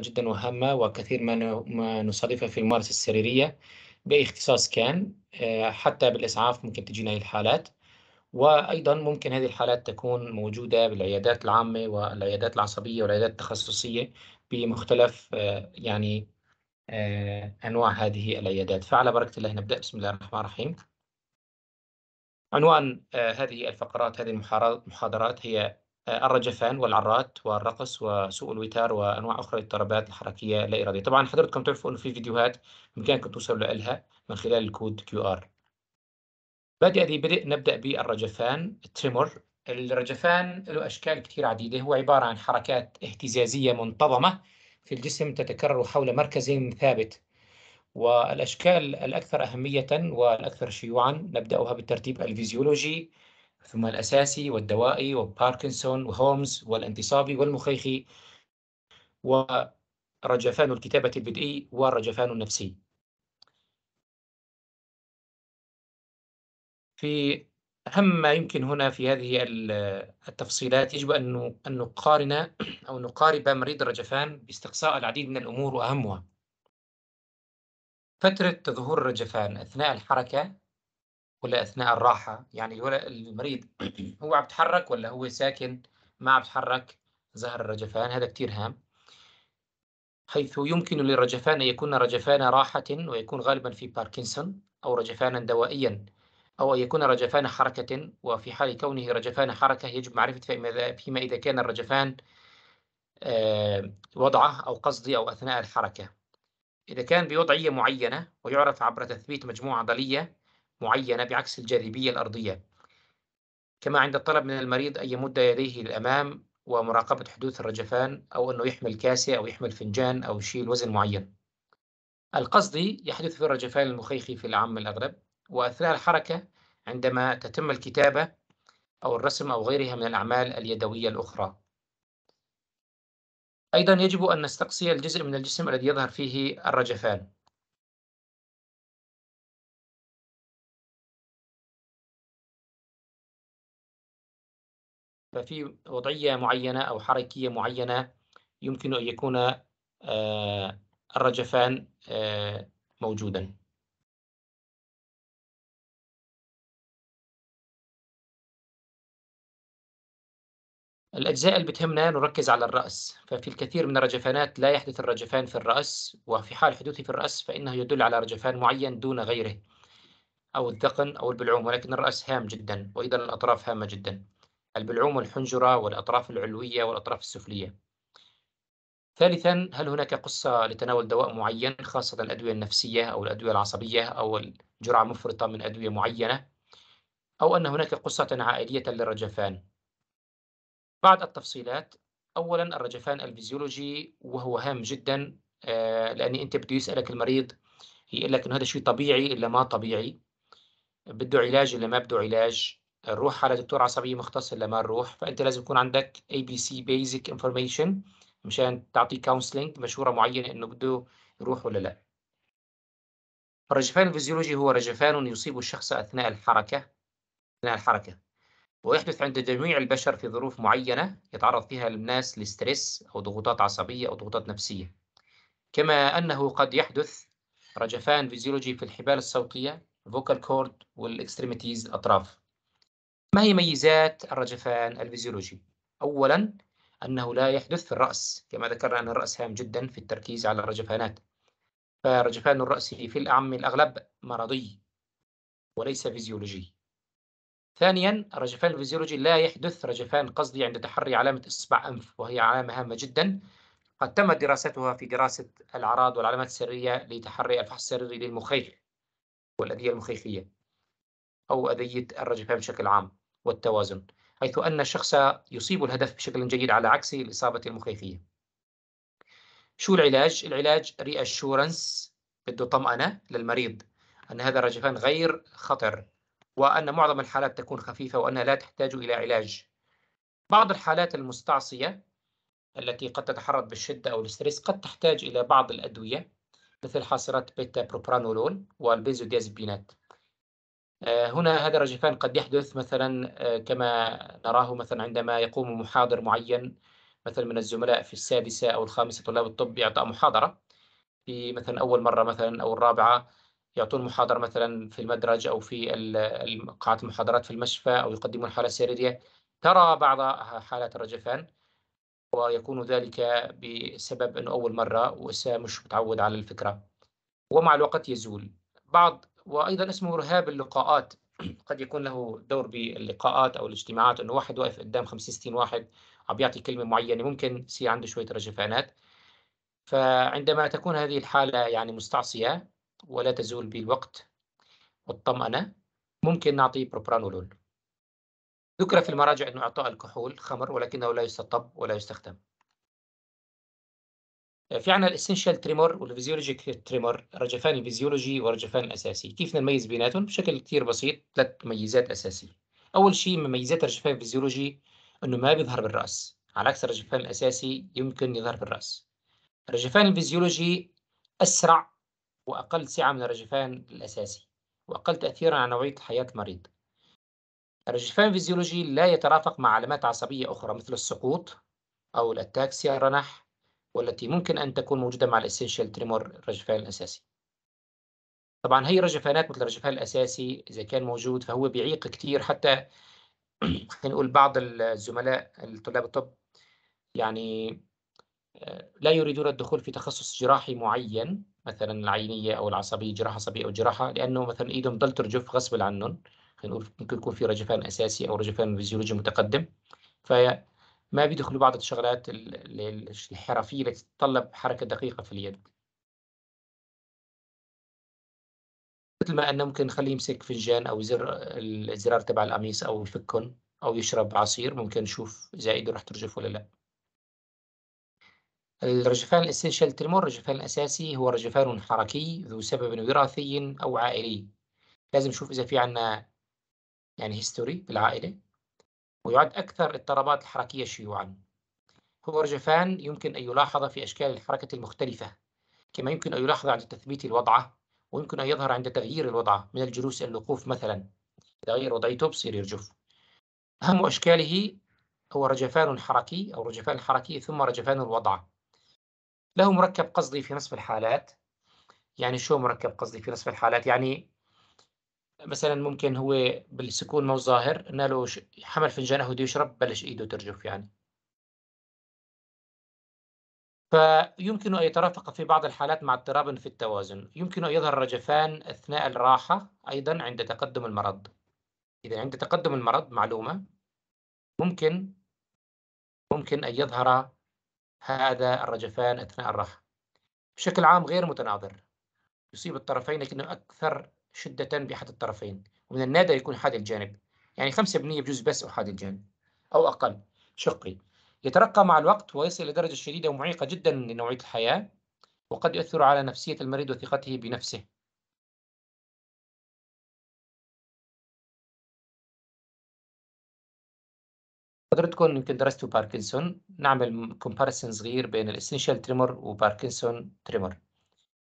جدا وهامة وكثير ما نصادفها في الممارسة السريرية بأي اختصاص كان آه، حتى بالإسعاف ممكن تجينا هذه الحالات وأيضا ممكن هذه الحالات تكون موجودة بالعيادات العامة والعيادات العصبية والعيادات التخصصية بمختلف آه، يعني آه، أنواع هذه العيادات فعلى بركة الله نبدأ بسم الله الرحمن الرحيم عنوان هذه الفقرات هذه المحاضرات هي الرجفان والعرات والرقص وسوء الوتار وانواع اخرى للاضطرابات الحركيه اللا اراديه طبعا حضرتكم تعرفوا انه في فيديوهات بامكانكم توصلوا لها من خلال الكود كيو ار بادئ ذي بدء نبدا بالرجفان التريمور الرجفان له اشكال كثير عديده هو عباره عن حركات اهتزازيه منتظمه في الجسم تتكرر حول مركز ثابت والاشكال الاكثر اهميه والاكثر شيوعا نبداها بالترتيب الفيزيولوجي ثم الأساسي والدوائي وباركنسون وهولمز والانتصابي والمخيخي ورجفان الكتابة البدئي والرجفان النفسي في أهم ما يمكن هنا في هذه التفصيلات يجب أن نقارن أو نقارب مريض الرجفان باستقصاء العديد من الأمور وأهمها فترة ظهور الرجفان أثناء الحركة ولا اثناء الراحه يعني المريض هو عم يتحرك ولا هو ساكن ما عم يتحرك ظهر الرجفان هذا كثير هام حيث يمكن للرجفان ان يكون رجفان راحه ويكون غالبا في باركنسون او رجفانا دوائيا او ان يكون رجفان حركه وفي حال كونه رجفان حركه يجب معرفه فيما اذا كان الرجفان آه، وضعه او قصدي او اثناء الحركه اذا كان بوضعيه معينه ويعرف عبر تثبيت مجموعه عضليه معينة بعكس الجاذبية الأرضية كما عند الطلب من المريض أن يمد يديه للأمام ومراقبة حدوث الرجفان أو أنه يحمل كاسة أو يحمل فنجان أو يشيل وزن معين القصدي يحدث في الرجفان المخيخي في العام الأغلب وأثناء الحركة عندما تتم الكتابة أو الرسم أو غيرها من الأعمال اليدوية الأخرى أيضا يجب أن نستقصي الجزء من الجسم الذي يظهر فيه الرجفان ففي وضعية معينة أو حركية معينة يمكن أن يكون آه، الرجفان آه، موجودا الأجزاء اللي بتهمنا نركز على الرأس ففي الكثير من الرجفانات لا يحدث الرجفان في الرأس وفي حال حدوثه في الرأس فإنه يدل على رجفان معين دون غيره أو الذقن أو البلعوم ولكن الرأس هام جدا وإذا الأطراف هامة جدا البلعوم والحنجرة والأطراف العلوية والأطراف السفلية ثالثا هل هناك قصة لتناول دواء معين خاصة الأدوية النفسية أو الأدوية العصبية أو الجرعة مفرطة من أدوية معينة أو أن هناك قصة عائلية للرجفان بعض التفصيلات أولا الرجفان الفيزيولوجي وهو هام جدا آه، لأن أنت بده يسألك المريض يقول لك إنه هذا شيء طبيعي إلا ما طبيعي بده علاج إلا ما بده علاج نروح على دكتور عصبي مختص لما نروح فانت لازم يكون عندك اي بي سي بيزك انفورميشن مشان تعطي كونسلنج مشوره معينه انه بده يروح ولا لا الرجفان الفيزيولوجي هو رجفان يصيب الشخص اثناء الحركه اثناء الحركه ويحدث عند جميع البشر في ظروف معينه يتعرض فيها الناس لستريس او ضغوطات عصبيه او ضغوطات نفسيه كما انه قد يحدث رجفان فيزيولوجي في الحبال الصوتيه فوكال كورد والاكستريميتيز الاطراف ما هي ميزات الرجفان الفيزيولوجي؟ أولا أنه لا يحدث في الرأس كما ذكرنا أن الرأس هام جدا في التركيز على الرجفانات فرجفان الرأس في الأعم الأغلب مرضي وليس فيزيولوجي ثانيا الرجفان الفيزيولوجي لا يحدث رجفان قصدي عند تحري علامة إصبع أنف وهي علامة هامة جدا قد تمت دراستها في دراسة الأعراض والعلامات السرية لتحري الفحص السريري للمخيخ والأذية المخيخية أو أذية الرجفان بشكل عام والتوازن حيث أن الشخص يصيب الهدف بشكل جيد على عكس الإصابة المخيفية شو العلاج؟ العلاج ريأشورنس بده طمأنة للمريض أن هذا الرجفان غير خطر وأن معظم الحالات تكون خفيفة وأنها لا تحتاج إلى علاج بعض الحالات المستعصية التي قد تتحرض بالشدة أو الاسترس قد تحتاج إلى بعض الأدوية مثل حاصرات بيتا بروبرانولول والبنزوديازبينات آه، هنا هذا الرجفان قد يحدث مثلا آه، كما نراه مثلا عندما يقوم محاضر معين مثلا من الزملاء في السادسة أو الخامسة طلاب الطب يعطى محاضرة في مثلا أول مرة مثلا أو الرابعة يعطون محاضرة مثلا في المدرج أو في قاعة المحاضرات في المشفى أو يقدمون حالة سريرية ترى بعض حالات الرجفان ويكون ذلك بسبب أنه أول مرة وسام مش متعود على الفكرة ومع الوقت يزول بعض وايضا اسمه رهاب اللقاءات قد يكون له دور باللقاءات او الاجتماعات انه واحد واقف قدام 50 60 واحد عم بيعطي كلمه معينه ممكن سي عنده شويه رجفانات فعندما تكون هذه الحاله يعني مستعصيه ولا تزول بالوقت والطمأنة ممكن نعطي بروبرانولول ذكر في المراجع انه إعطاء الكحول خمر ولكنه لا يستطب ولا يستخدم في عندنا الاسنشال تريمر والفيزيولوجيك تريمر رجفان الفيزيولوجي والرجفان الاساسي كيف نميز بيناتهم بشكل كثير بسيط ثلاث ميزات اساسيه اول شيء من ميزات الرجفان الفيزيولوجي انه ما بيظهر بالراس على عكس الرجفان الاساسي يمكن يظهر بالراس الرجفان الفيزيولوجي اسرع واقل سعه من الرجفان الاساسي واقل تاثيرا على نوعيه حياه المريض الرجفان الفيزيولوجي لا يترافق مع علامات عصبيه اخرى مثل السقوط او الاتاكسيا الرنح والتي ممكن أن تكون موجودة مع الاسينشال تريمور الرجفان الأساسي طبعا هي الرجفانات مثل الرجفان الأساسي إذا كان موجود فهو بيعيق كثير حتى خلينا نقول بعض الزملاء الطلاب الطب يعني آه، لا يريدون الدخول في تخصص جراحي معين مثلا العينيه او العصبيه جراحه عصبيه او جراحه لانه مثلا ايدهم ضل ترجف غصب عنهم خلينا نقول ممكن يكون في رجفان اساسي او رجفان فيزيولوجي متقدم ف ما بيدخلوا بعض الشغلات الحرفية التي تتطلب حركة دقيقة في اليد مثل ما أنه ممكن نخليه يمسك فنجان أو زر الزرار تبع القميص أو يفكهم أو يشرب عصير ممكن نشوف إذا إيده رح ترجف ولا لا الرجفان الاسينشال تلمور الرجفان الأساسي هو رجفان حركي ذو سبب وراثي أو عائلي لازم نشوف إذا في عنا يعني هيستوري بالعائلة ويعد أكثر اضطرابات الحركية شيوعا هو الرجفان يمكن أن يلاحظ في أشكال الحركة المختلفة كما يمكن أن يلاحظ عند تثبيت الوضعة ويمكن أن يظهر عند تغيير الوضعة من الجلوس إلى الوقوف مثلا إذا غير وضعيته بصير يرجف أهم أشكاله هو رجفان حركي أو رجفان حركي ثم رجفان الوضعة له مركب قصدي في نصف الحالات يعني شو مركب قصدي في نصف الحالات يعني مثلا ممكن هو بالسكون مو ظاهر ناله ش... حمل فنجان قهوه يشرب بلش ايده ترجف يعني فيمكن أن يترافق في بعض الحالات مع اضطراب في التوازن يمكن أن يظهر رجفان أثناء الراحة أيضا عند تقدم المرض إذا عند تقدم المرض معلومة ممكن ممكن أن يظهر هذا الرجفان أثناء الراحة بشكل عام غير متناظر يصيب الطرفين لكنه أكثر شدة بأحد الطرفين ومن النادر يكون أحد الجانب يعني 5% بجوز بس أحد الجانب أو أقل شقي يترقى مع الوقت ويصل لدرجة شديدة ومعيقة جدا لنوعية الحياة وقد يؤثر على نفسية المريض وثقته بنفسه حضرتكم يمكن درستوا باركنسون نعمل كومباريسون صغير بين الاسنشال تريمر وباركنسون تريمر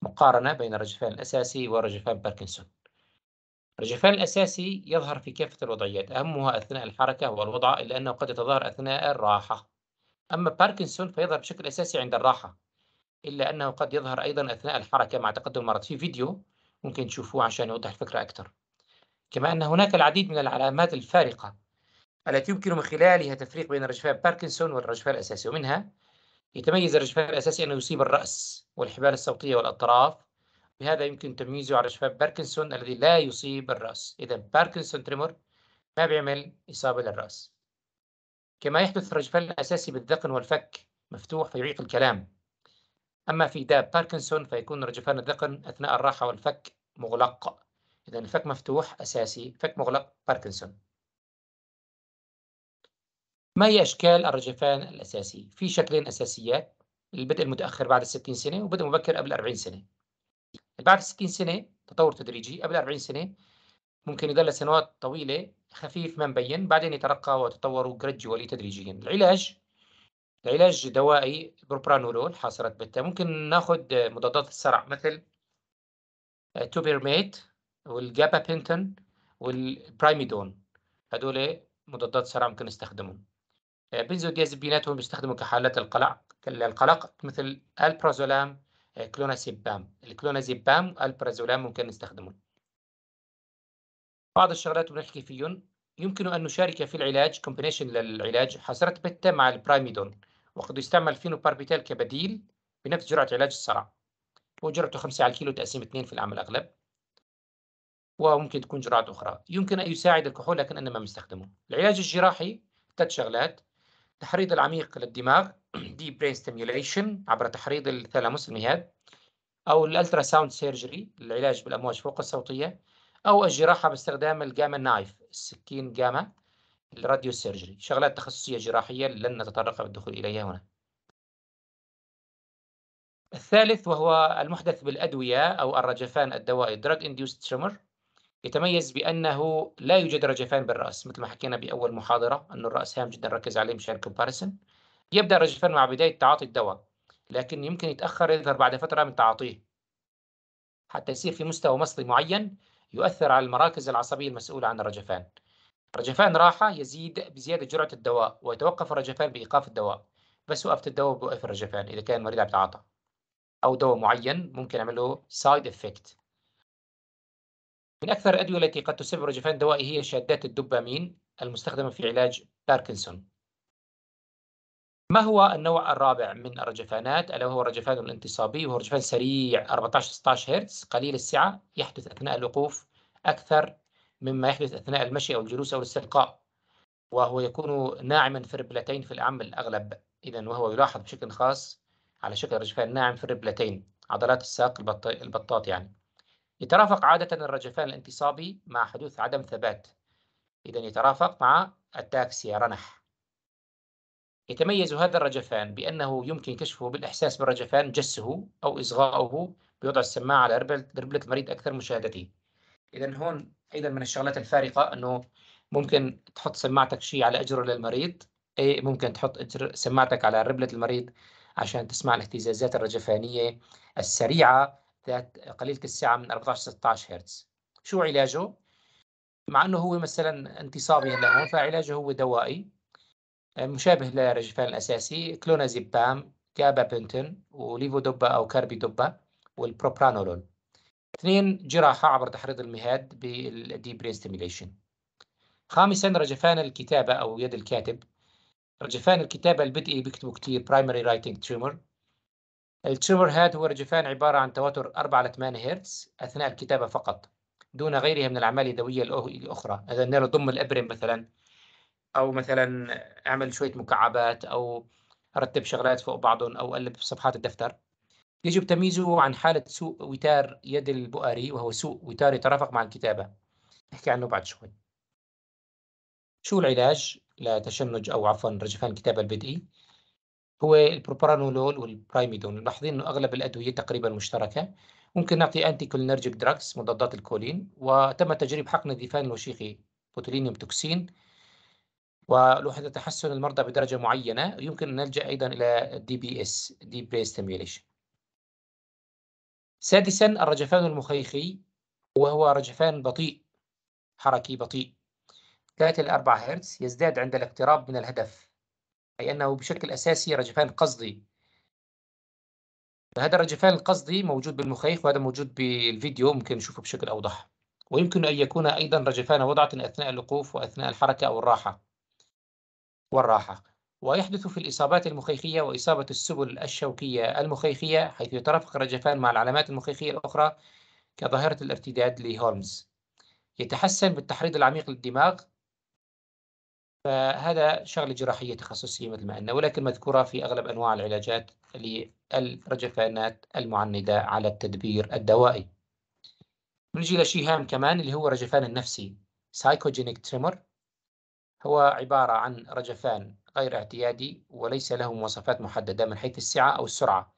مقارنة بين الرجفان الأساسي ورجفان باركنسون الرجفان الأساسي يظهر في كافة الوضعيات أهمها أثناء الحركة والوضع إلا أنه قد يتظاهر أثناء الراحة أما باركنسون فيظهر بشكل أساسي عند الراحة إلا أنه قد يظهر أيضا أثناء الحركة مع تقدم المرض في فيديو ممكن تشوفوه عشان يوضح الفكرة أكثر كما أن هناك العديد من العلامات الفارقة التي يمكن من خلالها تفريق بين الرجفان باركنسون والرجفان الأساسي ومنها يتميز الرجفان الأساسي أنه يصيب الرأس والحبال الصوتية والأطراف بهذا يمكن تمييزه على رجفان باركنسون الذي لا يصيب الرأس إذا باركنسون تريمور ما بيعمل إصابة للرأس كما يحدث الرجفان الأساسي بالذقن والفك مفتوح فيعيق الكلام أما في داب باركنسون فيكون رجفان الذقن أثناء الراحة والفك مغلق إذا الفك مفتوح أساسي فك مغلق باركنسون ما هي أشكال الرجفان الأساسي؟ في شكلين أساسيات البدء المتأخر بعد 60 سنة وبدء مبكر قبل 40 سنة بعد 60 سنة تطور تدريجي قبل 40 سنة ممكن يضل لسنوات طويلة خفيف ما مبين بعدين يترقى ويتطور جراديولي تدريجيا العلاج العلاج دوائي بروبرانولول حاصرة بتا ممكن ناخذ مضادات الصرع مثل توبيرميت والجابابنتون والبرايميدون هدول مضادات صرع ممكن نستخدمهم آه، بنزوديازبيناتهم بيناتهم بيستخدموا كحالات القلق القلق مثل البرازولام آه، كلونازيبام الكلونازيبام والبرازولام ممكن نستخدمهم بعض الشغلات بنحكي فيهم يمكن أن نشارك في العلاج كومبينيشن للعلاج حسرة بيتا مع البرايميدون وقد يستعمل فينوباربيتال كبديل بنفس جرعة علاج الصرع وجرعته 5 على الكيلو تقسيم 2 في العام الأغلب وممكن تكون جرعات أخرى يمكن أن يساعد الكحول لكن أنا ما مستخدمه العلاج الجراحي ثلاث شغلات تحريض العميق للدماغ Deep Brain Stimulation عبر تحريض الثلاموس المهاد او الالترا ساوند سيرجري العلاج بالامواج فوق الصوتيه او الجراحه باستخدام الجاما نايف السكين جاما الراديو سيرجري شغلات تخصصيه جراحيه لن نتطرق بالدخول اليها هنا الثالث وهو المحدث بالادويه او الرجفان الدوائي Drug Induced Tremor يتميز بأنه لا يوجد رجفان بالرأس مثل ما حكينا بأول محاضرة انه الرأس هام جدا ركز عليه مشان كومباريسون يبدأ الرجفان مع بداية تعاطي الدواء لكن يمكن يتأخر يظهر بعد فترة من تعاطيه حتى يصير في مستوى مصلي معين يؤثر على المراكز العصبية المسؤولة عن الرجفان رجفان راحة يزيد بزيادة جرعة الدواء ويتوقف الرجفان بإيقاف الدواء بس وقفت الدواء بوقف الرجفان إذا كان المريض عم يتعاطى أو دواء معين ممكن يعمل له سايد افكت من أكثر الأدوية التي قد تسبب رجفان دوائي هي شادات الدوبامين المستخدمة في علاج باركنسون ما هو النوع الرابع من الرجفانات؟ ألا وهو الرجفان الانتصابي وهو رجفان سريع 14-16 هرتز قليل السعة يحدث أثناء الوقوف أكثر مما يحدث أثناء المشي أو الجلوس أو الاستلقاء وهو يكون ناعما في الربلتين في العام الأغلب إذا وهو يلاحظ بشكل خاص على شكل رجفان ناعم في الربلتين عضلات الساق البطاط يعني يترافق عادة الرجفان الانتصابي مع حدوث عدم ثبات إذا يترافق مع التاكسيا رنح يتميز هذا الرجفان بأنه يمكن كشفه بالإحساس بالرجفان جسه أو إصغاؤه بوضع السماعة على ربلة المريض أكثر مشاهدته إذا هون أيضا من الشغلات الفارقة أنه ممكن تحط سماعتك شيء على أجره للمريض أي ممكن تحط أجر سماعتك على ربلة المريض عشان تسمع الاهتزازات الرجفانية السريعة ذات قليلة السعة من 14 16 هرتز شو علاجه؟ مع انه هو مثلا انتصابي هلا هون فعلاجه هو دوائي آه، مشابه للرجفان الاساسي كلونازيبام وليفو وليفودوبا او كاربيدوبا والبروبرانولول اثنين جراحة عبر تحريض المهاد برين ستيميليشن خامسا رجفان الكتابة أو يد الكاتب رجفان الكتابة البدئي بيكتبوا كثير primary writing tumor التشيبر هات هو رجفان عبارة عن تواتر 4 إلى 8 هرتز أثناء الكتابة فقط دون غيرها من الأعمال اليدوية الأخرى إذا نرى ضم الأبرم مثلا أو مثلا أعمل شوية مكعبات أو رتب شغلات فوق بعضهم أو قلب في صفحات الدفتر يجب تمييزه عن حالة سوء وتار يد البؤري وهو سوء وتار يترافق مع الكتابة نحكي عنه بعد شوي شو العلاج لتشنج أو عفوا رجفان الكتابة البدئي؟ هو البروبرانولول والبرايميدون لاحظين انه اغلب الادويه تقريبا مشتركه ممكن نعطي انتي كولينرجيك دراكس مضادات الكولين وتم تجريب حقن الدفان الوشيخي بوتولينيوم توكسين ولوحده تحسن المرضى بدرجه معينه يمكن ان نلجا ايضا الى دي بي اس دي بري ستيميوليشن سادسا الرجفان المخيخي وهو رجفان بطيء حركي بطيء 3 ل 4 هرتز يزداد عند الاقتراب من الهدف أي أنه بشكل أساسي رجفان قصدي هذا الرجفان القصدي موجود بالمخيخ وهذا موجود بالفيديو ممكن نشوفه بشكل أوضح ويمكن أن يكون أيضا رجفان وضعة أثناء الوقوف وأثناء الحركة أو الراحة والراحة ويحدث في الإصابات المخيخية وإصابة السبل الشوكية المخيخية حيث يترافق الرجفان مع العلامات المخيخية الأخرى كظاهرة الارتداد لهولمز يتحسن بالتحريض العميق للدماغ فهذا شغلة جراحية تخصصية مثل ما قلنا ولكن مذكورة في أغلب أنواع العلاجات للرجفانات المعندة على التدبير الدوائي. بنجي لشيء هام كمان اللي هو الرجفان النفسي سايكوجينيك تريمر هو عبارة عن رجفان غير اعتيادي وليس له مواصفات محددة من حيث السعة أو السرعة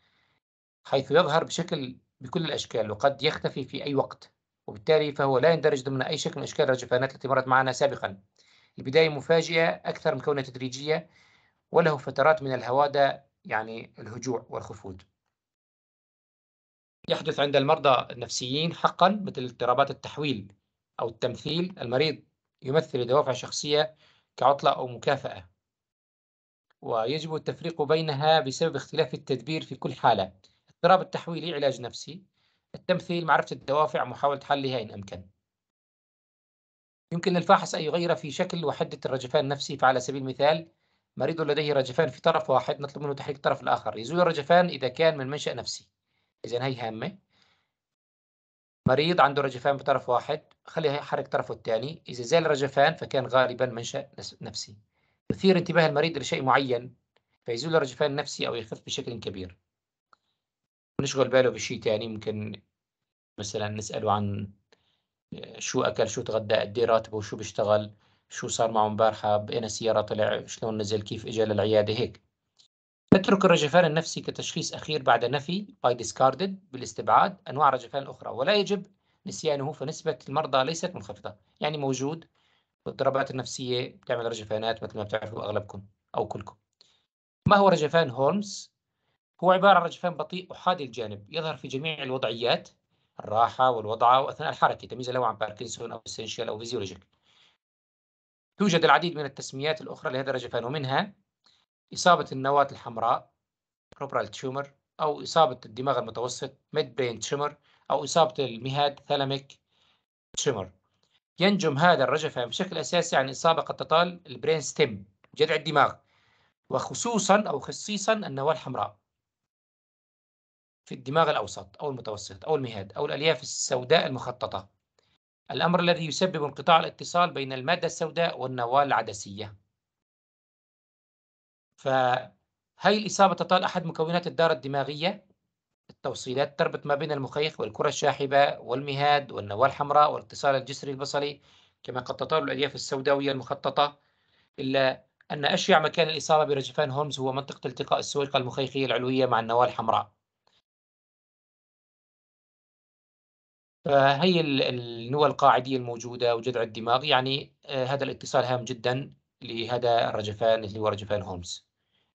حيث يظهر بشكل بكل الأشكال وقد يختفي في أي وقت وبالتالي فهو لا يندرج ضمن أي شكل من أشكال الرجفانات التي مرت معنا سابقاً البداية مفاجئة أكثر من كونها تدريجية وله فترات من الهوادة يعني الهجوع والخفود يحدث عند المرضى النفسيين حقا مثل اضطرابات التحويل أو التمثيل المريض يمثل دوافع شخصية كعطلة أو مكافأة ويجب التفريق بينها بسبب اختلاف التدبير في كل حالة اضطراب التحويل إيه علاج نفسي التمثيل معرفة الدوافع ومحاولة حلها إن أمكن يمكن للفاحص أن يغير في شكل وحدة الرجفان نفسه فعلى سبيل المثال مريض لديه رجفان في طرف واحد نطلب منه تحريك الطرف الآخر يزول الرجفان إذا كان من منشأ نفسي إذا هي هامة مريض عنده رجفان بطرف واحد خليه يحرك طرفه الثاني إذا زال الرجفان فكان غالبا منشأ نفسي يثير انتباه المريض لشيء معين فيزول الرجفان النفسي أو يخف بشكل كبير نشغل باله بشيء ثاني ممكن مثلا نسأله عن شو اكل شو تغدى قد إيه راتبه شو بيشتغل شو صار معه امبارحه بانا سياره طلع شلون نزل كيف اجى للعياده هيك نترك الرجفان النفسي كتشخيص اخير بعد نفي باي ديسكاردد بالاستبعاد انواع الرجفان الاخرى ولا يجب نسيانه فنسبه المرضى ليست منخفضه يعني موجود والاضطرابات النفسيه بتعمل رجفانات مثل ما بتعرفوا اغلبكم او كلكم ما هو رجفان هولمز هو عباره عن رجفان بطيء احادي الجانب يظهر في جميع الوضعيات الراحة والوضع وأثناء الحركة تمييزا له عن باركنسون أو إسينشيال أو فيزيولوجيك توجد العديد من التسميات الأخرى لهذا الرجفان ومنها إصابة النواة الحمراء بروبرال تيومر أو إصابة الدماغ المتوسط ميد برين تيومر أو إصابة المهاد ثلاميك تيومر ينجم هذا الرجفان بشكل أساسي عن إصابة قد تطال البرين ستيم جذع الدماغ وخصوصا أو خصيصا النواة الحمراء في الدماغ الأوسط أو المتوسط أو المهاد أو الألياف السوداء المخططة الأمر الذي يسبب انقطاع الاتصال بين المادة السوداء والنواة العدسية فهي الإصابة تطال أحد مكونات الدارة الدماغية التوصيلات تربط ما بين المخيخ والكرة الشاحبة والمهاد والنواة الحمراء والاتصال الجسري البصري كما قد تطال الألياف السوداوية المخططة إلا أن أشيع مكان الإصابة برجفان هولمز هو منطقة التقاء السويقة المخيخية العلوية مع النواة الحمراء فهي النوى القاعدية الموجودة وجذع الدماغ يعني آه، هذا الاتصال هام جدا لهذا الرجفان اللي هو رجفان هولمز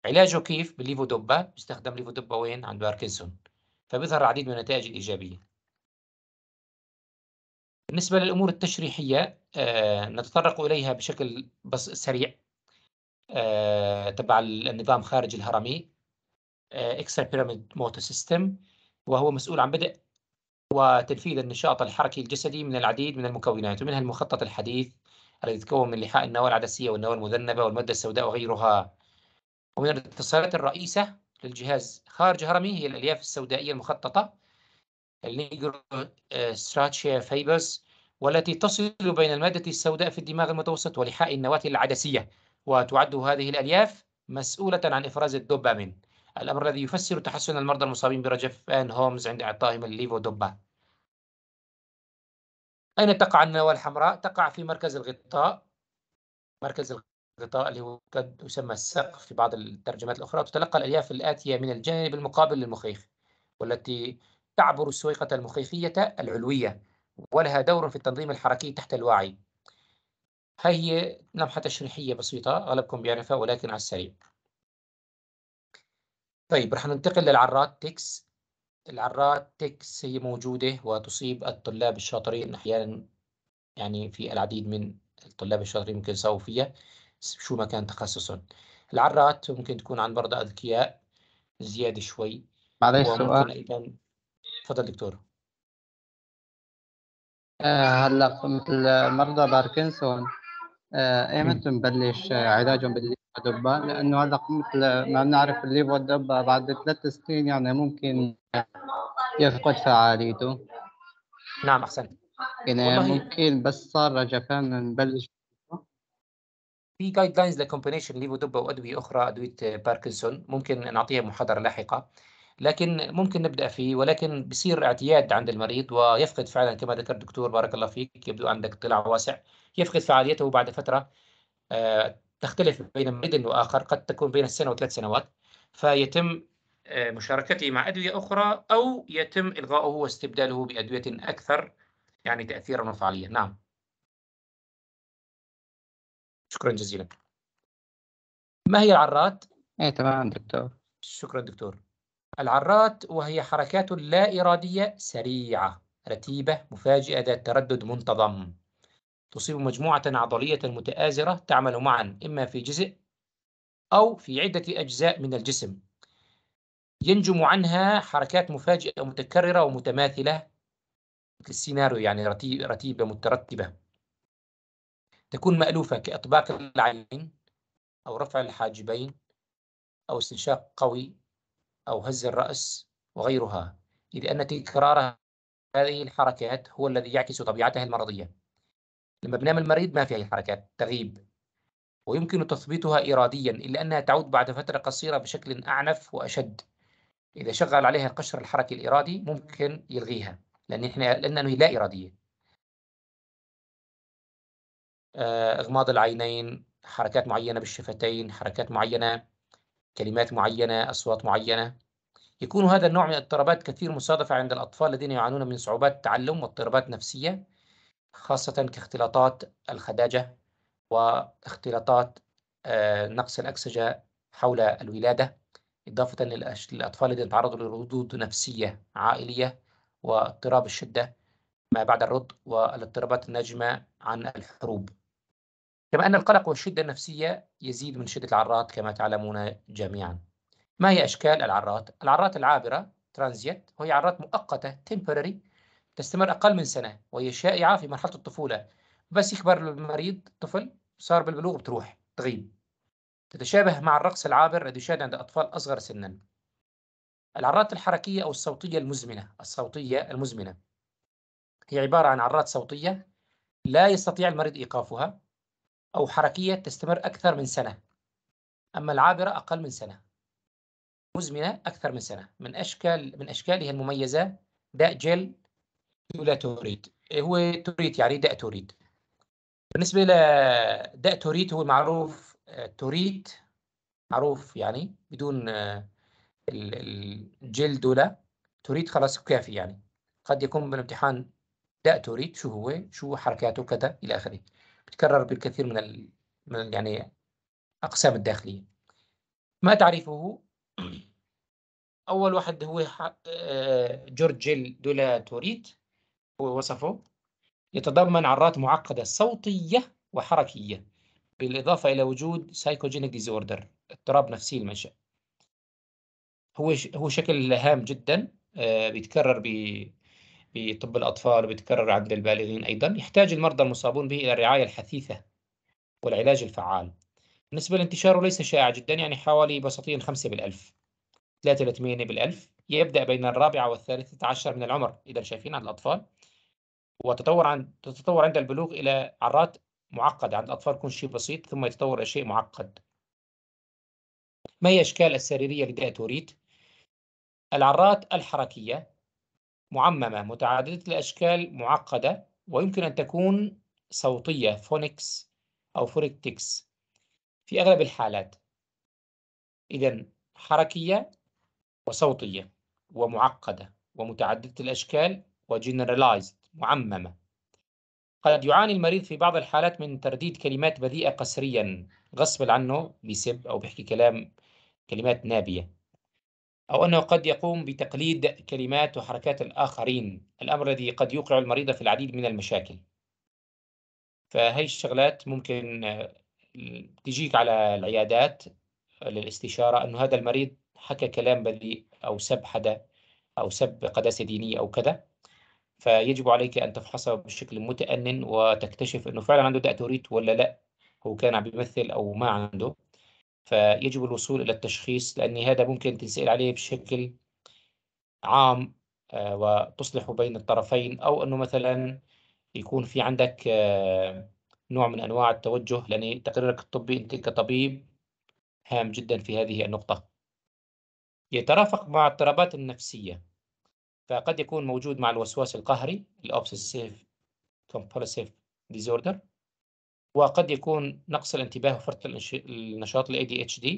علاجه كيف بالليفودوبا بيستخدم ليفودوبا وين عند باركنسون فبيظهر العديد من النتائج الإيجابية بالنسبة للأمور التشريحية آه، نتطرق إليها بشكل بس سريع آه، تبع النظام خارج الهرمي اكسترا بيراميد موتور سيستم وهو مسؤول عن بدء وتنفيذ النشاط الحركي الجسدي من العديد من المكونات ومنها المخطط الحديث الذي يتكون من لحاء النواه العدسية والنواه المذنبة والمادة السوداء وغيرها ومن الاتصالات الرئيسة للجهاز خارج هرمي هي الألياف السودائية المخططة آه، والتي تصل بين المادة السوداء في الدماغ المتوسط ولحاء النواة العدسية وتعد هذه الألياف مسؤولة عن إفراز الدوبامين الأمر الذي يفسر تحسن المرضى المصابين برجفان هومز عند إعطائهم الليفودوبا أين تقع النواة الحمراء؟ تقع في مركز الغطاء مركز الغطاء اللي هو قد يسمى السقف في بعض الترجمات الأخرى تتلقى الألياف الآتية من الجانب المقابل للمخيخ والتي تعبر السويقة المخيخية العلوية ولها دور في التنظيم الحركي تحت الوعي هاي هي لمحة تشريحية بسيطة أغلبكم بيعرفها ولكن على السريع طيب رح ننتقل للعرات تكس العرات تكس هي موجودة وتصيب الطلاب الشاطرين أحيانا يعني في العديد من الطلاب الشاطرين ممكن يساووا فيها شو ما كان تخصصهم العرات ممكن تكون عن برضه أذكياء زيادة شوي معلش سؤال أيضا تفضل دكتور آه هلا مثل مرضى باركنسون آه ايمتى نبلش علاجهم باللي دبا لانه هلا مثل ما بنعرف الليفو دبا بعد ثلاث سنين يعني ممكن يفقد فعاليته نعم احسن يعني ممكن بس صار جفان نبلش في جايد لاينز لكومبينيشن ليفو دبا وادويه اخرى ادويه باركنسون ممكن نعطيها محاضره لاحقه لكن ممكن نبدا فيه ولكن بصير اعتياد عند المريض ويفقد فعلا كما ذكر الدكتور بارك الله فيك يبدو عندك اطلاع واسع يفقد فعاليته بعد فتره آه، تختلف بين مريض وآخر قد تكون بين السنة وثلاث سنوات فيتم آه، مشاركته مع أدوية أخرى أو يتم إلغاؤه واستبداله بأدوية أكثر يعني تأثيرا وفعالية نعم شكرا جزيلا ما هي العرات؟ ايه تمام دكتور شكرا دكتور العرات وهي حركات لا إرادية سريعة رتيبة مفاجئة ذات تردد منتظم تصيب مجموعة عضلية متآزرة تعمل معا إما في جزء أو في عدة أجزاء من الجسم ينجم عنها حركات مفاجئة متكررة ومتماثلة السيناريو يعني رتيبة مترتبة تكون مألوفة كإطباق العين أو رفع الحاجبين أو استنشاق قوي أو هز الرأس وغيرها إذ أن تكرار هذه الحركات هو الذي يعكس طبيعتها المرضية لما بنعمل مريض ما في أي حركات تغيب ويمكن تثبيتها إراديا إلا أنها تعود بعد فترة قصيرة بشكل أعنف وأشد إذا شغل عليها القشر الحركي الإرادي ممكن يلغيها لأن إحنا لأنه لا إرادية آه، إغماض العينين حركات معينة بالشفتين حركات معينة كلمات معينة أصوات معينة يكون هذا النوع من الاضطرابات كثير مصادفة عند الأطفال الذين يعانون من صعوبات التعلم واضطرابات نفسية خاصة كاختلاطات الخداجة واختلاطات آه، نقص الأكسجة حول الولادة إضافة للأطفال الذين تعرضوا لردود نفسية عائلية واضطراب الشدة ما بعد الرد والاضطرابات الناجمة عن الحروب كما أن القلق والشدة النفسية يزيد من شدة العرات كما تعلمون جميعا ما هي أشكال العرات؟ العرات العابرة ترانزيت وهي عرات مؤقتة temporary تستمر أقل من سنة وهي شائعة في مرحلة الطفولة بس يكبر المريض طفل صار بالبلوغ بتروح تغيب تتشابه مع الرقص العابر الذي يشاهد عند أطفال أصغر سنا العرات الحركية أو الصوتية المزمنة الصوتية المزمنة هي عبارة عن عرات صوتية لا يستطيع المريض إيقافها أو حركية تستمر أكثر من سنة أما العابرة أقل من سنة مزمنة أكثر من سنة من أشكال من أشكالها المميزة داء جل ولا توريت إيه، هو توريت يعني داء توريت بالنسبة لداء توريت هو معروف آه، توريت معروف يعني بدون آه، الجلد ولا توريت خلاص كافي يعني قد يكون بالامتحان داء توريت شو هو شو حركاته كذا إلى آخره بتكرر بالكثير من ال... من يعني أقسام الداخلية ما تعريفه أول واحد هو آه، جورجيل دولا توريت وصفه يتضمن عرات معقدة صوتية وحركية بالإضافة إلى وجود سايكوجينيك ديزوردر اضطراب نفسي المنشأ هو هو شكل هام جدا آه، بيتكرر بطب الأطفال وبيتكرر عند البالغين أيضا يحتاج المرضى المصابون به إلى الرعاية الحثيثة والعلاج الفعال بالنسبة لانتشاره ليس شائع جدا يعني حوالي بسطيا خمسة بالألف ثلاثة إلى بالألف يبدأ بين الرابعة والثالثة عشر من العمر إذا شايفين عند الأطفال وتطور عن تتطور عند البلوغ إلى عرات معقدة عند الأطفال يكون شيء بسيط ثم يتطور إلى شيء معقد ما هي أشكال السريرية توريت؟ العرات الحركية معممة متعددة الأشكال معقدة ويمكن أن تكون صوتية فونكس أو فوريكتكس في أغلب الحالات إذا حركية وصوتية ومعقدة ومتعددة الأشكال وجنراليزد معممة قد يعاني المريض في بعض الحالات من ترديد كلمات بذيئة قسريا غصب عنه بيسب أو بيحكي كلام كلمات نابية أو أنه قد يقوم بتقليد كلمات وحركات الآخرين الأمر الذي قد يوقع المريض في العديد من المشاكل فهي الشغلات ممكن آه، تجيك على العيادات للاستشارة أنه هذا المريض حكى كلام بذيء أو سب حدا أو سب قداسة دينية أو كذا فيجب عليك أن تفحصه بشكل متأنن وتكتشف أنه فعلا عنده دأتوريت ولا لا هو كان عم بيمثل أو ما عنده فيجب الوصول إلى التشخيص لأن هذا ممكن تنسأل عليه بشكل عام آه، وتصلح بين الطرفين أو أنه مثلا يكون في عندك آه، نوع من أنواع التوجه لأن تقريرك الطبي أنت كطبيب هام جدا في هذه النقطة يترافق مع اضطرابات النفسية فقد يكون موجود مع الوسواس القهري الأوبسيسيف كومبولسيف ديزوردر وقد يكون نقص الانتباه وفرط النشاط دي ADHD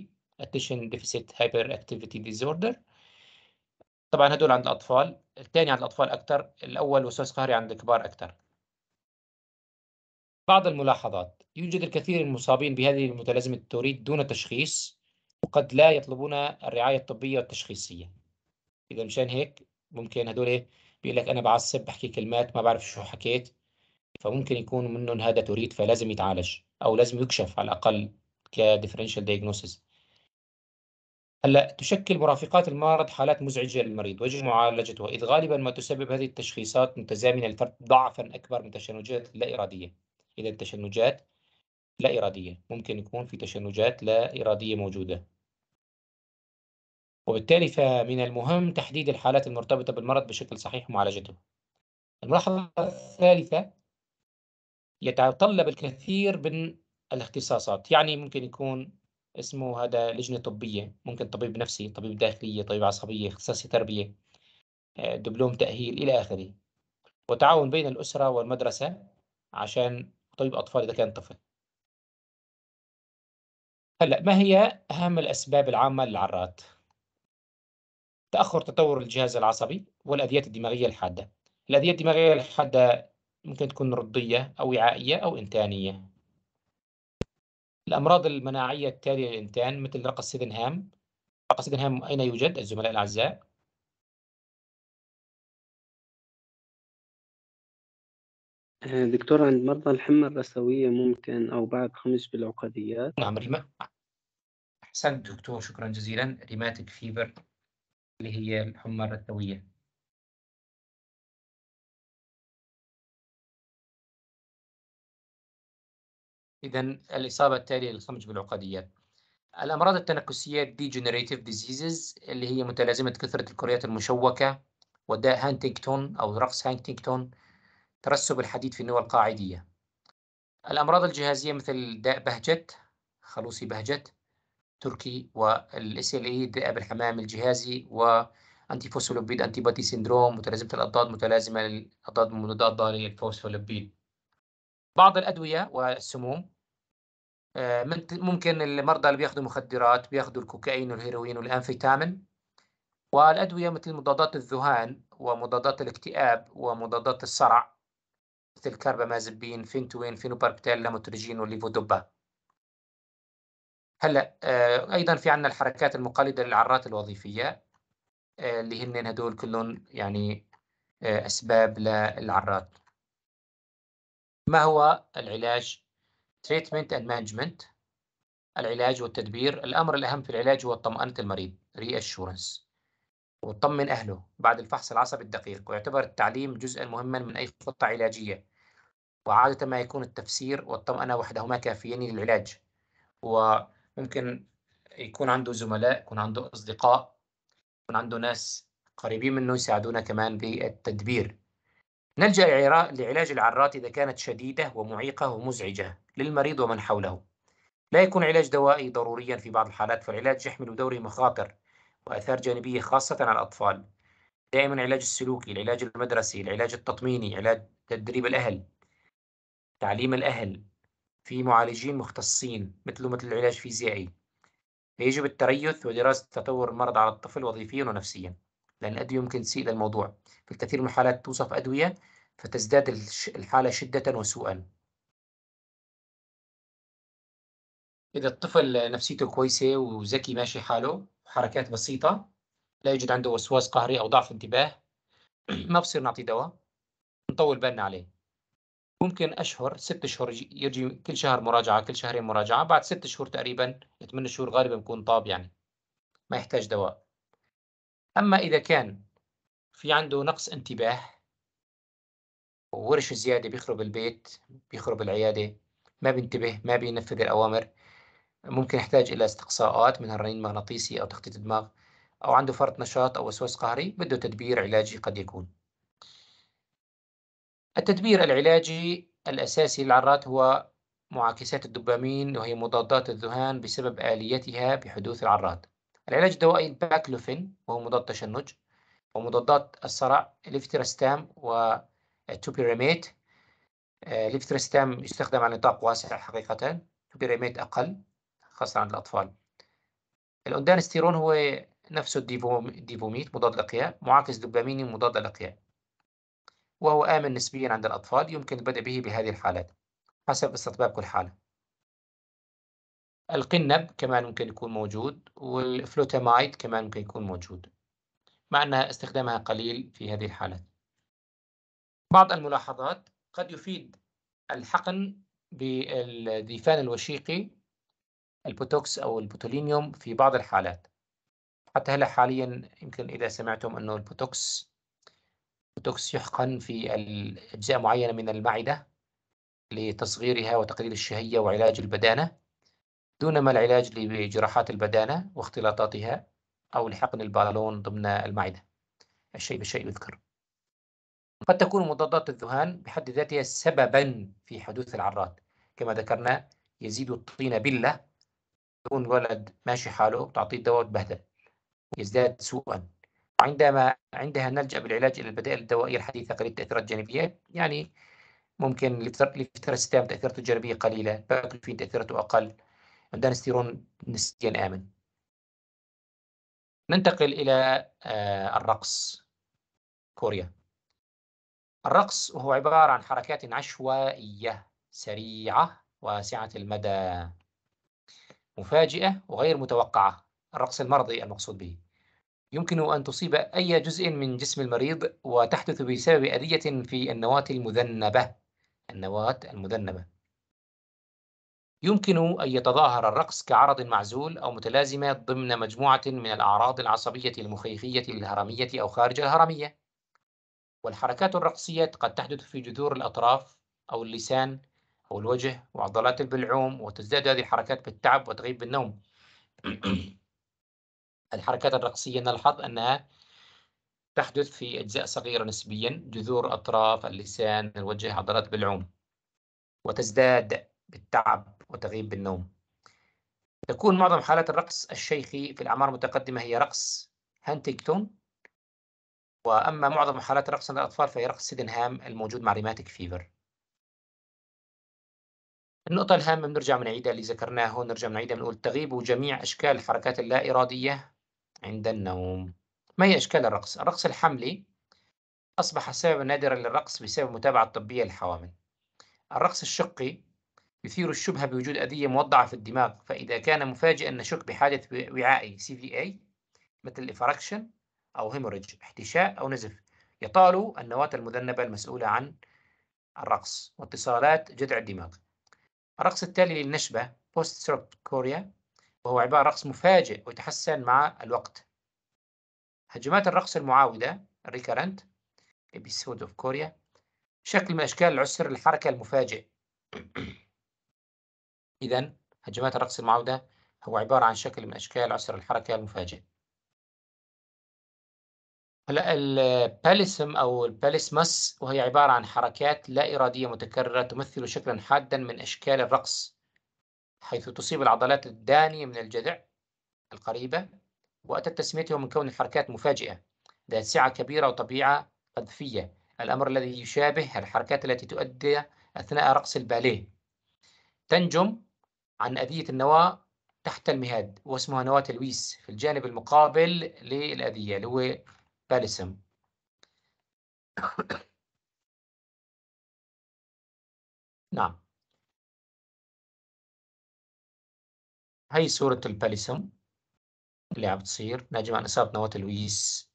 Attention Deficit Hyperactivity Disorder طبعا هدول عند الأطفال الثاني عند الأطفال أكثر الأول وسواس قهري عند الكبار أكثر بعض الملاحظات يوجد الكثير من المصابين بهذه المتلازمة التوريد دون تشخيص وقد لا يطلبون الرعاية الطبية والتشخيصية إذا مشان هيك ممكن هدول ايه بيقول لك انا بعصب بحكي كلمات ما بعرف شو حكيت فممكن يكون منهم هذا تريد فلازم يتعالج او لازم يكشف على الاقل كديفرنشال دايجنوستس هلا تشكل مرافقات المرض حالات مزعجه للمريض ويجب معالجتها اذ غالبا ما تسبب هذه التشخيصات متزامنه للفرد ضعفا اكبر من تشنجات لا اراديه اذا التشنجات لا اراديه ممكن يكون في تشنجات لا اراديه موجوده وبالتالي فمن المهم تحديد الحالات المرتبطة بالمرض بشكل صحيح ومعالجته. الملاحظة الثالثة يتطلب الكثير من الاختصاصات يعني ممكن يكون اسمه هذا لجنة طبية ممكن طبيب نفسي طبيب داخلية طبيب عصبية اختصاصي تربية آه، دبلوم تأهيل إلى آخره وتعاون بين الأسرة والمدرسة عشان طبيب أطفال إذا كان طفل هلأ ما هي أهم الأسباب العامة للعرات؟ تأخر تطور الجهاز العصبي والأديات الدماغية الحادة الأدية الدماغية الحادة ممكن تكون رضيه أو وعائية أو إنتانية الأمراض المناعية التالية للإنتان مثل رقص سيدنهام رقص سيدنهام أين يوجد الزملاء الأعزاء؟ دكتور عند مرضى الحمى الرثوية ممكن أو بعد خمس بالعقديات نعم ريما أحسنت دكتور شكرا جزيلا ريماتك فيبر اللي هي الحمى الرثوية إذا الإصابة التالية للخمج بالعقديات الأمراض التنكسية degenerative diseases اللي هي متلازمة كثرة الكريات المشوكة وداء هانتنجتون أو رقص هانتنجتون ترسب الحديد في النوى القاعدية الأمراض الجهازية مثل داء بهجت خلوصي بهجت تركي والاس ال اي الذئب الحمام الجهازي و انتي بادي سندروم متلازمه الاضداد متلازمه للاضداد المضادات الضاريه الفوسفوليبيد بعض الادويه والسموم آه، ممكن المرضى اللي بياخذوا مخدرات بياخذوا الكوكايين والهيروين والانفيتامين والادويه مثل مضادات الذهان ومضادات الاكتئاب ومضادات الصرع مثل كاربامازبين فينتوين فينوباربتال لاموترجين والليفودوبا هلا آه، ايضا في عندنا الحركات المقلده للعرات الوظيفيه آه، اللي هن هدول كلهم يعني آه، اسباب للعرات ما هو العلاج treatment and management العلاج والتدبير الامر الاهم في العلاج هو طمانه المريض reassurance وطمن اهله بعد الفحص العصبي الدقيق ويعتبر التعليم جزءا مهما من اي خطه علاجيه وعاده ما يكون التفسير والطمانه وحدهما كافيين للعلاج و ممكن يكون عنده زملاء يكون عنده أصدقاء يكون عنده ناس قريبين منه يساعدونا كمان بالتدبير نلجأ لعلاج العرات إذا كانت شديدة ومعيقة ومزعجة للمريض ومن حوله لا يكون علاج دوائي ضروريا في بعض الحالات فالعلاج يحمل دوره مخاطر وآثار جانبية خاصة على الأطفال دائما العلاج السلوكي العلاج المدرسي العلاج التطميني علاج تدريب الأهل تعليم الأهل في معالجين مختصين مثله مثل العلاج الفيزيائي يجب التريث ودراسة تطور المرض على الطفل وظيفيا ونفسيا لأن الأدوية يمكن تسيء للموضوع في الكثير من الحالات توصف أدوية فتزداد الحالة شدة وسوءا إذا الطفل نفسيته كويسة وذكي ماشي حاله حركات بسيطة لا يوجد عنده وسواس قهري أو ضعف انتباه ما بصير نعطيه دواء نطول بالنا عليه ممكن اشهر ست اشهر يجي كل شهر مراجعه كل شهرين مراجعه بعد ست شهور تقريبا ثمان شهور غالبا بكون طاب يعني ما يحتاج دواء اما اذا كان في عنده نقص انتباه ورش زياده بيخرب البيت بيخرب العياده ما بينتبه ما بينفذ الاوامر ممكن يحتاج الى استقصاءات من الرنين المغناطيسي او تخطيط دماغ او عنده فرط نشاط او وسواس قهري بده تدبير علاجي قد يكون التدبير العلاجي الأساسي للعرات هو معاكسات الدوبامين وهي مضادات الذهان بسبب آليتها بحدوث العرات العلاج الدوائي الباكلوفين وهو مضاد تشنج ومضادات الصرع ليفتراستام والتوبيراميت آه، ليفترستام يستخدم على نطاق واسع حقيقة توبيراميت أقل خاصة عند الأطفال الأندانستيرون هو نفسه الديفوميت مضاد الأقياء معاكس دوباميني مضاد الأقياء وهو آمن نسبيا عند الأطفال يمكن البدء به بهذه الحالات حسب استطباب كل حالة القنب كمان ممكن يكون موجود والفلوتامايد كمان ممكن يكون موجود مع أن استخدامها قليل في هذه الحالات بعض الملاحظات قد يفيد الحقن بالديفان الوشيقي البوتوكس أو البوتولينيوم في بعض الحالات حتى هلا حاليا يمكن إذا سمعتم أنه البوتوكس بوتوكس يحقن في أجزاء معينة من المعدة لتصغيرها وتقليل الشهية وعلاج البدانة دون ما العلاج لجراحات البدانة واختلاطاتها أو لحقن البالون ضمن المعدة الشيء بالشيء يذكر قد تكون مضادات الذهان بحد ذاتها سببا في حدوث العرات كما ذكرنا يزيد الطين بلة يكون ولد ماشي حاله تعطيه دواء بهدل يزداد سوءا وعندما عندها نلجأ بالعلاج إلى البدائل الدوائية الحديثة قليلة التأثيرات الجانبية يعني ممكن لفترستام تأثيرته الجانبية قليلة باكلوفين تأثيرته أقل دانستيرون نسبيا آمن ننتقل إلى آه، الرقص كوريا الرقص هو عبارة عن حركات عشوائية سريعة واسعة المدى مفاجئة وغير متوقعة الرقص المرضي المقصود به يمكن أن تصيب أي جزء من جسم المريض وتحدث بسبب أذية في النواة المذنبة النواة المذنبة يمكن أن يتظاهر الرقص كعرض معزول أو متلازمة ضمن مجموعة من الأعراض العصبية المخيخية الهرمية أو خارج الهرمية والحركات الرقصية قد تحدث في جذور الأطراف أو اللسان أو الوجه وعضلات البلعوم وتزداد هذه الحركات بالتعب وتغيب بالنوم الحركات الرقصية نلحظ أنها تحدث في أجزاء صغيرة نسبيا جذور أطراف اللسان الوجه عضلات بالعوم وتزداد بالتعب وتغيب بالنوم تكون معظم حالات الرقص الشيخي في الأعمار المتقدمة هي رقص هانتينغتون وأما معظم حالات الرقص عند الأطفال فهي رقص سيدنهام الموجود مع ريماتيك فيفر النقطة الهامة بنرجع بنعيدها عيدة اللي ذكرناها هون نرجع بنعيدها بنقول تغيب جميع أشكال الحركات اللا إرادية عند النوم ما هي إشكال الرقص؟ الرقص الحملي أصبح سببا نادرا للرقص بسبب المتابعة الطبية للحوامل الرقص الشقي يثير الشبهة بوجود أذية موضعة في الدماغ فإذا كان مفاجئا نشك بحادث وعائي CVA مثل الإفراكشن أو هيموريج احتشاء أو نزف يطال النواة المذنبة المسؤولة عن الرقص واتصالات جذع الدماغ الرقص التالي للنشبة بوست كوريا وهو عبارة رقص مفاجئ ويتحسن مع الوقت هجمات الرقص المعاودة recurrent episode of Korea شكل من أشكال العسر الحركة المفاجئ إذا هجمات الرقص المعاودة هو عبارة عن شكل من أشكال عسر الحركة المفاجئ هلا الباليسم او الباليسمس وهي عباره عن حركات لا اراديه متكرره تمثل شكلا حادا من اشكال الرقص حيث تصيب العضلات الدانية من الجذع القريبة وأتت تسميتها من كون الحركات مفاجئة ذات سعة كبيرة وطبيعة قذفية الأمر الذي يشابه الحركات التي تؤدي أثناء رقص الباليه تنجم عن أذية النواة تحت المهاد واسمها نواة الويس في الجانب المقابل للأذية اللي هو بالسم نعم هاي صورة الباليسم اللي عم بتصير ناجم عن إصابة نواة الويس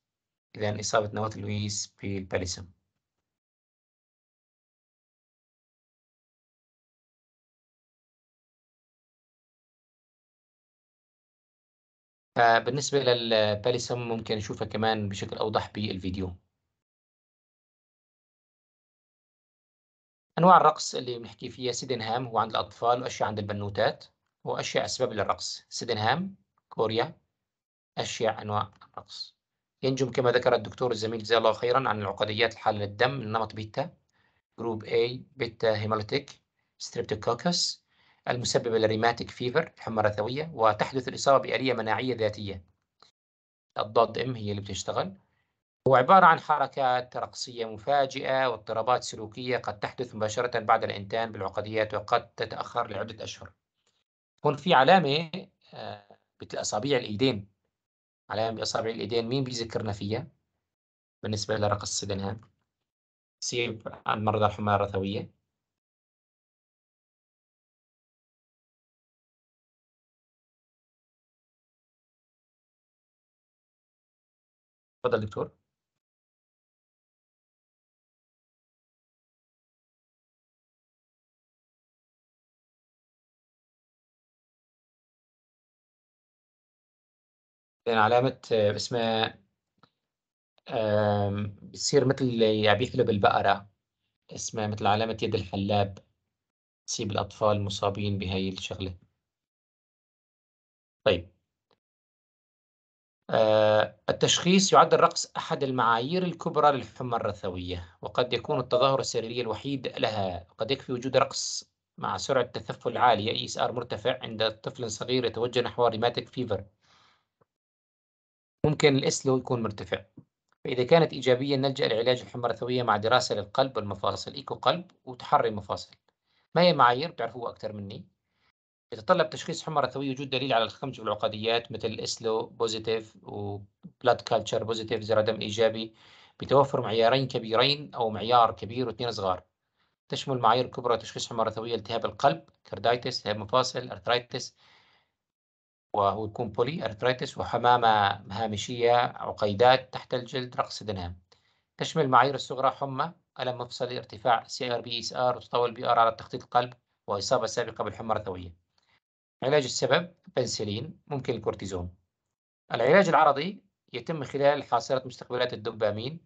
إذا إصابة نواة الويس بالباليسم فبالنسبة للباليسم ممكن نشوفها كمان بشكل أوضح بالفيديو أنواع الرقص اللي بنحكي فيها سيدنهام هو عند الأطفال وأشياء عند البنوتات وأشياء أسباب للرقص سيدنهام كوريا أشياء أنواع الرقص ينجم كما ذكر الدكتور الزميل جزاه الله خيرا عن العقديات الحالة للدم من نمط بيتا جروب A بيتا هيموليتيك ستريبتوكوكس المسببة للريماتيك فيفر الحمى الرثوية وتحدث الإصابة بآلية مناعية ذاتية الضاد إم هي اللي بتشتغل هو عبارة عن حركات رقصية مفاجئة واضطرابات سلوكية قد تحدث مباشرة بعد الإنتان بالعقديات وقد تتأخر لعدة أشهر يكون في علامه مثل آه، اصابع الايدين علامه باصابع الايدين مين بيذكرنا فيها بالنسبه لرقص السدنهان سيب عند مرضى الحمى الرثويه تفضل دكتور لأن علامة آه، اسمها بتصير مثل يعني بيثلب البقرة اسمها مثل علامة يد الحلاب تصيب الأطفال مصابين بهي الشغلة طيب آه، التشخيص يعد الرقص أحد المعايير الكبرى للحمى الرثوية وقد يكون التظاهر السريري الوحيد لها قد يكفي وجود رقص مع سرعة تثفل عالية ار مرتفع عند طفل صغير يتوجه نحو ريماتيك فيفر ممكن الإسلو يكون مرتفع فإذا كانت إيجابية نلجأ لعلاج الحمى الرثوية مع دراسة للقلب والمفاصل إيكو قلب وتحري المفاصل ما هي معايير بتعرفوها أكثر مني يتطلب تشخيص حمى رثوية وجود دليل على الخمج والعقديات مثل الإسلو بوزيتيف وبلاد كالتشر بوزيتيف زر دم إيجابي بتوفر معيارين كبيرين أو معيار كبير واثنين صغار تشمل معايير كبرى تشخيص حمى رثوية التهاب القلب كاردايتس التهاب مفاصل أرثرايتس ويكون بولي أرترايتس وحمامة هامشية عقيدات تحت الجلد رقص دنام تشمل معايير الصغرى حمى ألم مفصلي ارتفاع سي ار بي اس ار وتطول بي ار على تخطيط القلب وإصابة سابقة بالحمى الرثوية علاج السبب بنسلين ممكن الكورتيزون العلاج العرضي يتم خلال حاصره مستقبلات الدوبامين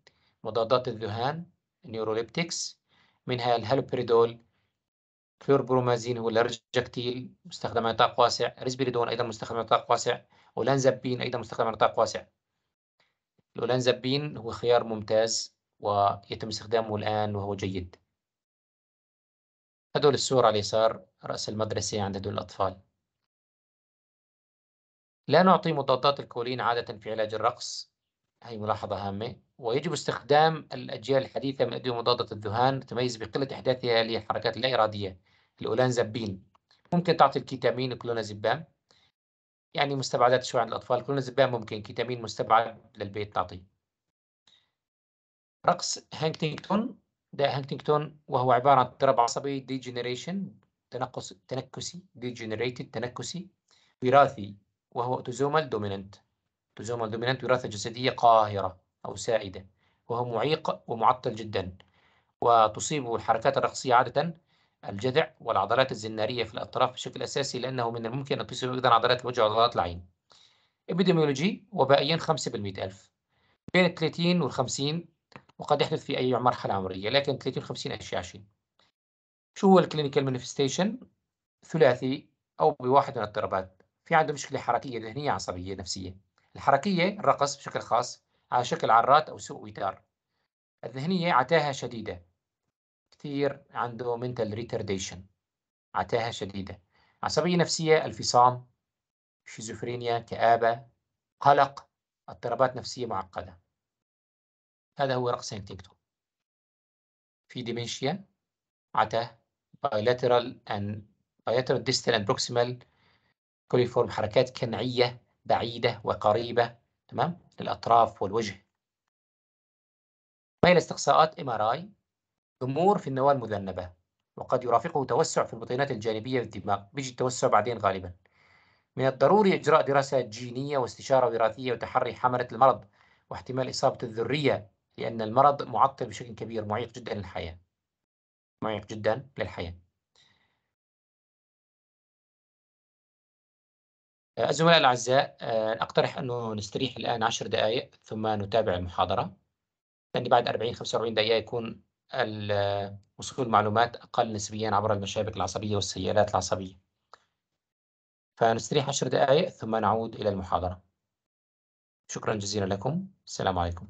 مضادات الذهان نيوروليبتكس منها الهالوبريدول كلوربرومازين هو الارجكتيل مستخدم على نطاق واسع ريسبيريدون أيضا مستخدم على نطاق واسع ولانزابين أيضا مستخدم على نطاق واسع الأولانزابين هو خيار ممتاز ويتم استخدامه الآن وهو جيد هدول الصور على اليسار رأس المدرسة عند هدول الأطفال لا نعطي مضادات الكولين عادة في علاج الرقص هي ملاحظة هامة ويجب استخدام الأجيال الحديثة من أدوية مضادة الذهان تميز بقلة إحداثها للحركات اللا إرادية الأولانزابين ممكن تعطي الكيتامين كلونازيبام يعني مستبعدات شوي عند الأطفال كلونازيبام ممكن كيتامين مستبعد للبيت تعطيه رقص هانكتينغتون ده هانكتينغتون وهو عبارة عن اضطراب عصبي ديجنريشن تنقص تنكسي ديجنريتد تنكسي وراثي وهو اوتوزومال دوميننت اوتوزومال دوميننت وراثة جسدية قاهرة أو سائدة وهو معيق ومعطل جدا وتصيب الحركات الرقصية عادة الجذع والعضلات الزنارية في الأطراف بشكل أساسي لأنه من الممكن أن تصيب أيضا عضلات الوجه وعضلات العين. إبيديميولوجي وبائيا 5 بالمئة ألف بين 30 وال 50 وقد يحدث في أي مرحلة عمرية لكن 30 50 أشياء شيء. شو هو الكلينيكال مانيفستيشن؟ ثلاثي أو بواحد من الاضطرابات في عنده مشكلة حركية ذهنية عصبية نفسية الحركية الرقص بشكل خاص على شكل عرات أو سوء وتار الذهنية عتاهة شديدة كثير عنده mental retardation عتاهة شديدة عصبية نفسية الفصام شيزوفرينيا كآبة قلق اضطرابات نفسية معقدة هذا هو رقص هنتينغتون في ديمنشيا عتاه bilateral and bilateral distal and proximal كوليفورم حركات كنعية بعيدة وقريبة تمام للأطراف والوجه ما هي الاستقصاءات ام ار اي ضمور في النواة المذنبة وقد يرافقه توسع في البطينات الجانبية للدماغ بيجي التوسع بعدين غالبا من الضروري إجراء دراسة جينية واستشارة وراثية وتحري حملة المرض واحتمال إصابة الذرية لأن المرض معطل بشكل كبير معيق جدا للحياة معيق جدا للحياة الزملاء الأعزاء أقترح آه، أنه نستريح الآن 10 دقائق ثم نتابع المحاضرة لأن بعد 40 45 دقيقة يكون وصول معلومات أقل نسبيا عبر المشابك العصبية والسيالات العصبية فنستريح عشر دقائق ثم نعود إلى المحاضرة شكرا جزيلا لكم السلام عليكم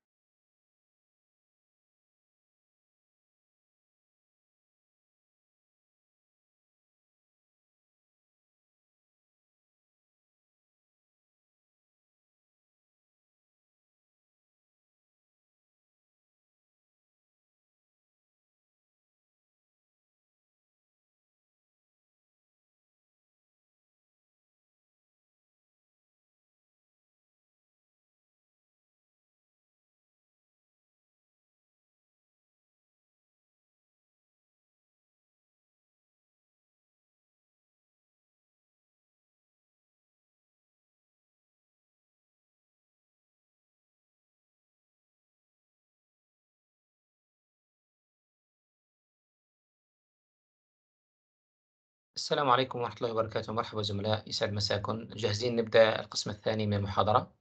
السلام عليكم ورحمة الله وبركاته مرحبا زملاء يسعد مساكم جاهزين نبدأ القسم الثاني من المحاضرة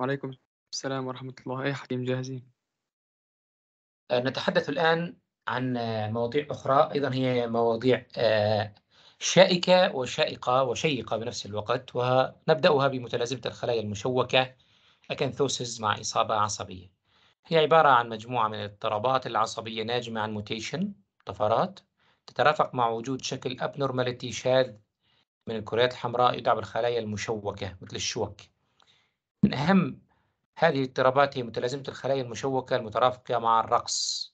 وعليكم السلام ورحمة الله أي حكيم جاهزين آه، نتحدث الآن عن مواضيع أخرى أيضا هي مواضيع آه، شائكة وشائقة وشيقة بنفس الوقت ونبدأها بمتلازمة الخلايا المشوكة أكنثوسز مع إصابة عصبية هي عبارة عن مجموعة من الاضطرابات العصبية ناجمة عن موتيشن طفرات تترافق مع وجود شكل abnormality شاذ من الكريات الحمراء يدعى بالخلايا المشوكة مثل الشوك من أهم هذه الاضطرابات هي متلازمة الخلايا المشوكة المترافقة مع الرقص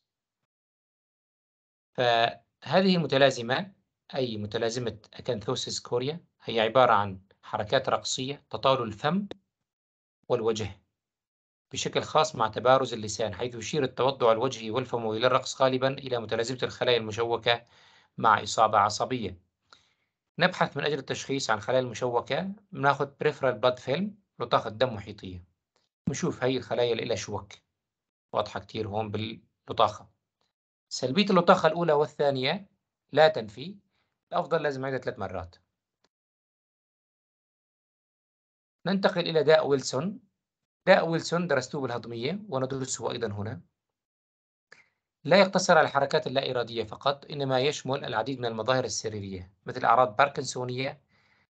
فهذه المتلازمة أي متلازمة أكانثوسيس كوريا هي عبارة عن حركات رقصية تطال الفم والوجه بشكل خاص مع تبارز اللسان حيث يشير التوضع الوجهي والفم إلى الرقص غالبا إلى متلازمة الخلايا المشوكة مع إصابة عصبية نبحث من أجل التشخيص عن الخلايا المشوكة بناخذ بريفرال blood film لطاقة دم محيطية نشوف هي الخلايا اللي لها شوك واضحة كتير هون باللطاخة سلبية اللطاخة الأولى والثانية لا تنفي الأفضل لازم اعيدها ثلاث مرات ننتقل إلى داء ويلسون داء ويلسون درستوه بالهضمية وندرسه أيضا هنا لا يقتصر على الحركات اللا إرادية فقط إنما يشمل العديد من المظاهر السريرية مثل أعراض باركنسونية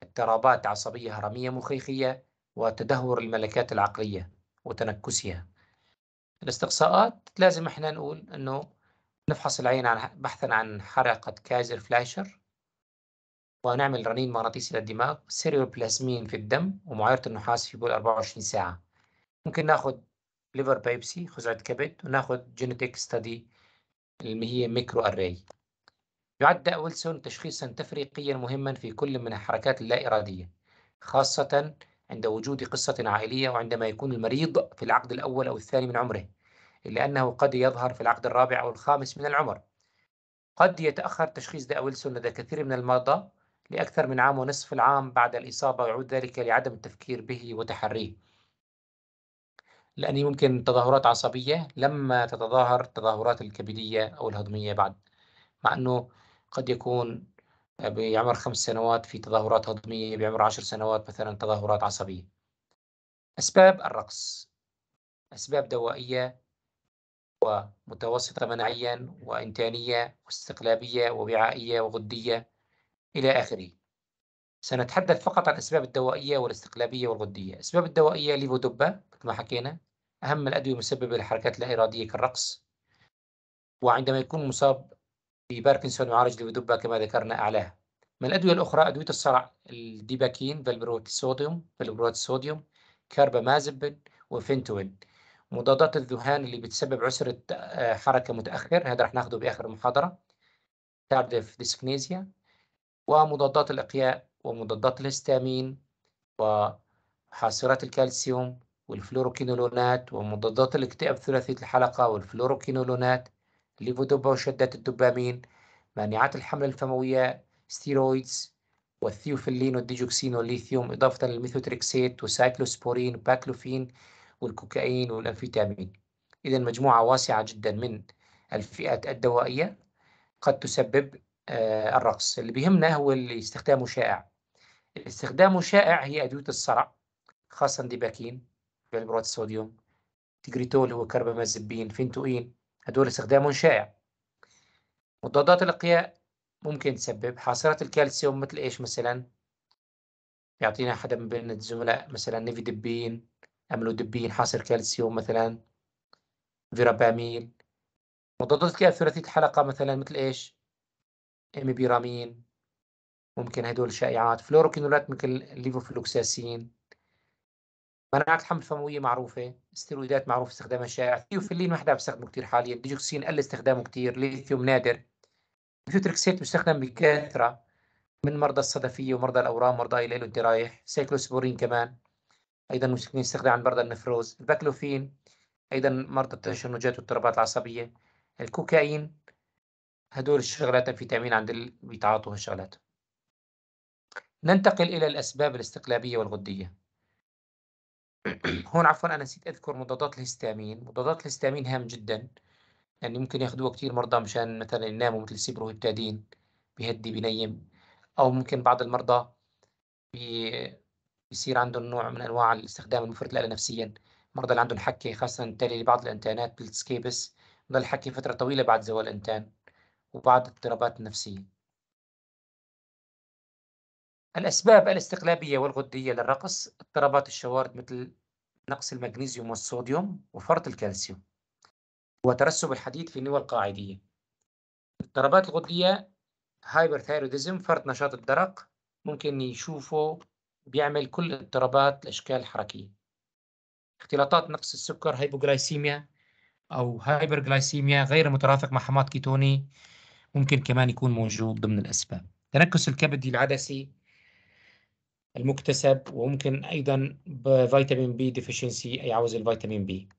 اضطرابات عصبية هرمية مخيخية وتدهور الملكات العقلية وتنكسها الاستقصاءات لازم احنا نقول انه نفحص العين عن بحثا عن حرقة كايزر فلايشر ونعمل رنين مغناطيسي للدماغ سيريو بلازمين في الدم ومعايرة النحاس في بول 24 ساعة ممكن ناخد ليفر بايبسي خزعة كبد وناخد جينيتيك ستادي اللي هي ميكرو أراي يعد داء ويلسون تشخيصا تفريقيا مهما في كل من الحركات اللا إرادية خاصة عند وجود قصة عائلية وعندما يكون المريض في العقد الأول أو الثاني من عمره إلا أنه قد يظهر في العقد الرابع أو الخامس من العمر قد يتأخر تشخيص داء ويلسون لدى كثير من المرضى لأكثر من عام ونصف العام بعد الإصابة يعود ذلك لعدم التفكير به وتحريه لأن ممكن تظاهرات عصبية لما تتظاهر التظاهرات الكبدية أو الهضمية بعد مع أنه قد يكون بعمر خمس سنوات في تظاهرات هضمية بعمر عشر سنوات مثلا تظاهرات عصبية أسباب الرقص أسباب دوائية ومتوسطة مناعيا وإنتانية واستقلابية ووعائية وغدية إلى آخره سنتحدث فقط عن الأسباب الدوائية والاستقلابية والغدية الأسباب الدوائية ليفودوبا كما حكينا أهم الأدوية المسببة للحركات اللا إرادية كالرقص وعندما يكون مصاب بباركنسون يعالج ليفودوبا كما ذكرنا أعلاه من الأدوية الأخرى أدوية الصرع الديباكين فالبروت الصوديوم فالبروت الصوديوم كاربامازبين وفنتوين. مضادات الذهان اللي بتسبب عسرة آه، حركة متأخر هذا رح ناخده بآخر المحاضرة تاردف ديسكنيزيا ومضادات الإقياء ومضادات الهستامين وحاصرات الكالسيوم والفلوروكينولونات ومضادات الاكتئاب ثلاثية الحلقة والفلوروكينولونات ليفودوبا وشدات الدوبامين مانعات الحمل الفموية ستيرويدز والثيوفيلين والديجوكسين والليثيوم إضافة للميثوتريكسيت وسايكلوسبورين وباكلوفين والكوكايين والأمفيتامين إذا مجموعة واسعة جدا من الفئات الدوائية قد تسبب آه، الرقص اللي بيهمنا هو اللي استخدامه شائع استخدامه شائع هي أدوية الصرع خاصة ديباكين بالبروت الصوديوم تيجريتول هو كربامازبين فينتوين هدول استخدامهم شائع مضادات الأقياء ممكن تسبب حاصرات الكالسيوم مثل إيش مثلا يعطينا حدا من بين الزملاء مثلا نيفيدبين أملودبين حاصر كالسيوم مثلا فيرابامين مضادات الكالسيوم ثلاثية الحلقة مثلا مثل إيش؟ إميبيرامين ممكن هدول شائعات فلوروكينولات مثل الليفوفلوكساسين مناعة الحمل الفموية معروفة استيرويدات معروف استخدامها شائع ثيوفيلين ما حدا بيستخدمه كثير حاليا ديجوكسين قل استخدامه كثير ليثيوم نادر الفيوتريكسيت بيستخدم بكثرة من مرضى الصدفية ومرضى الأورام ومرضى أي أنت رايح سيكلوسبورين كمان أيضا ممكن يستخدم عند مرضى النفروز الباكلوفين أيضا مرضى التشنجات والاضطرابات العصبية الكوكايين هدول الشغلات الفيتامين عند اللي بيتعاطوا هالشغلات ننتقل إلى الأسباب الاستقلابية والغدية هون عفوا أنا نسيت أذكر مضادات الهستامين مضادات الهستامين هام جدا يعني ممكن ياخدوها كتير مرضى مشان مثلا يناموا مثل سيبروهيبتادين بيهدي بنيم أو ممكن بعض المرضى بي بيصير عندهم نوع من أنواع الاستخدام المفرط لها نفسيا مرضى اللي عندهم حكة خاصة تالي لبعض الانتانات بالسكيبس بضل حكي فترة طويلة بعد زوال الانتان وبعض الاضطرابات النفسية الأسباب الاستقلابية والغدية للرقص اضطرابات الشوارد مثل نقص المغنيسيوم والصوديوم وفرط الكالسيوم وترسب الحديد في النوى القاعدية الاضطرابات الغدية هايبرثايروديزم فرط نشاط الدرق ممكن يشوفه بيعمل كل اضطرابات الأشكال الحركية اختلاطات نقص السكر هايبوغلايسيميا أو هايبرغلايسيميا غير مترافق مع حماض كيتوني ممكن كمان يكون موجود ضمن الأسباب تنكس الكبدي العدسي المكتسب وممكن أيضا بفيتامين بي ديفيشنسي أي عوز الفيتامين بي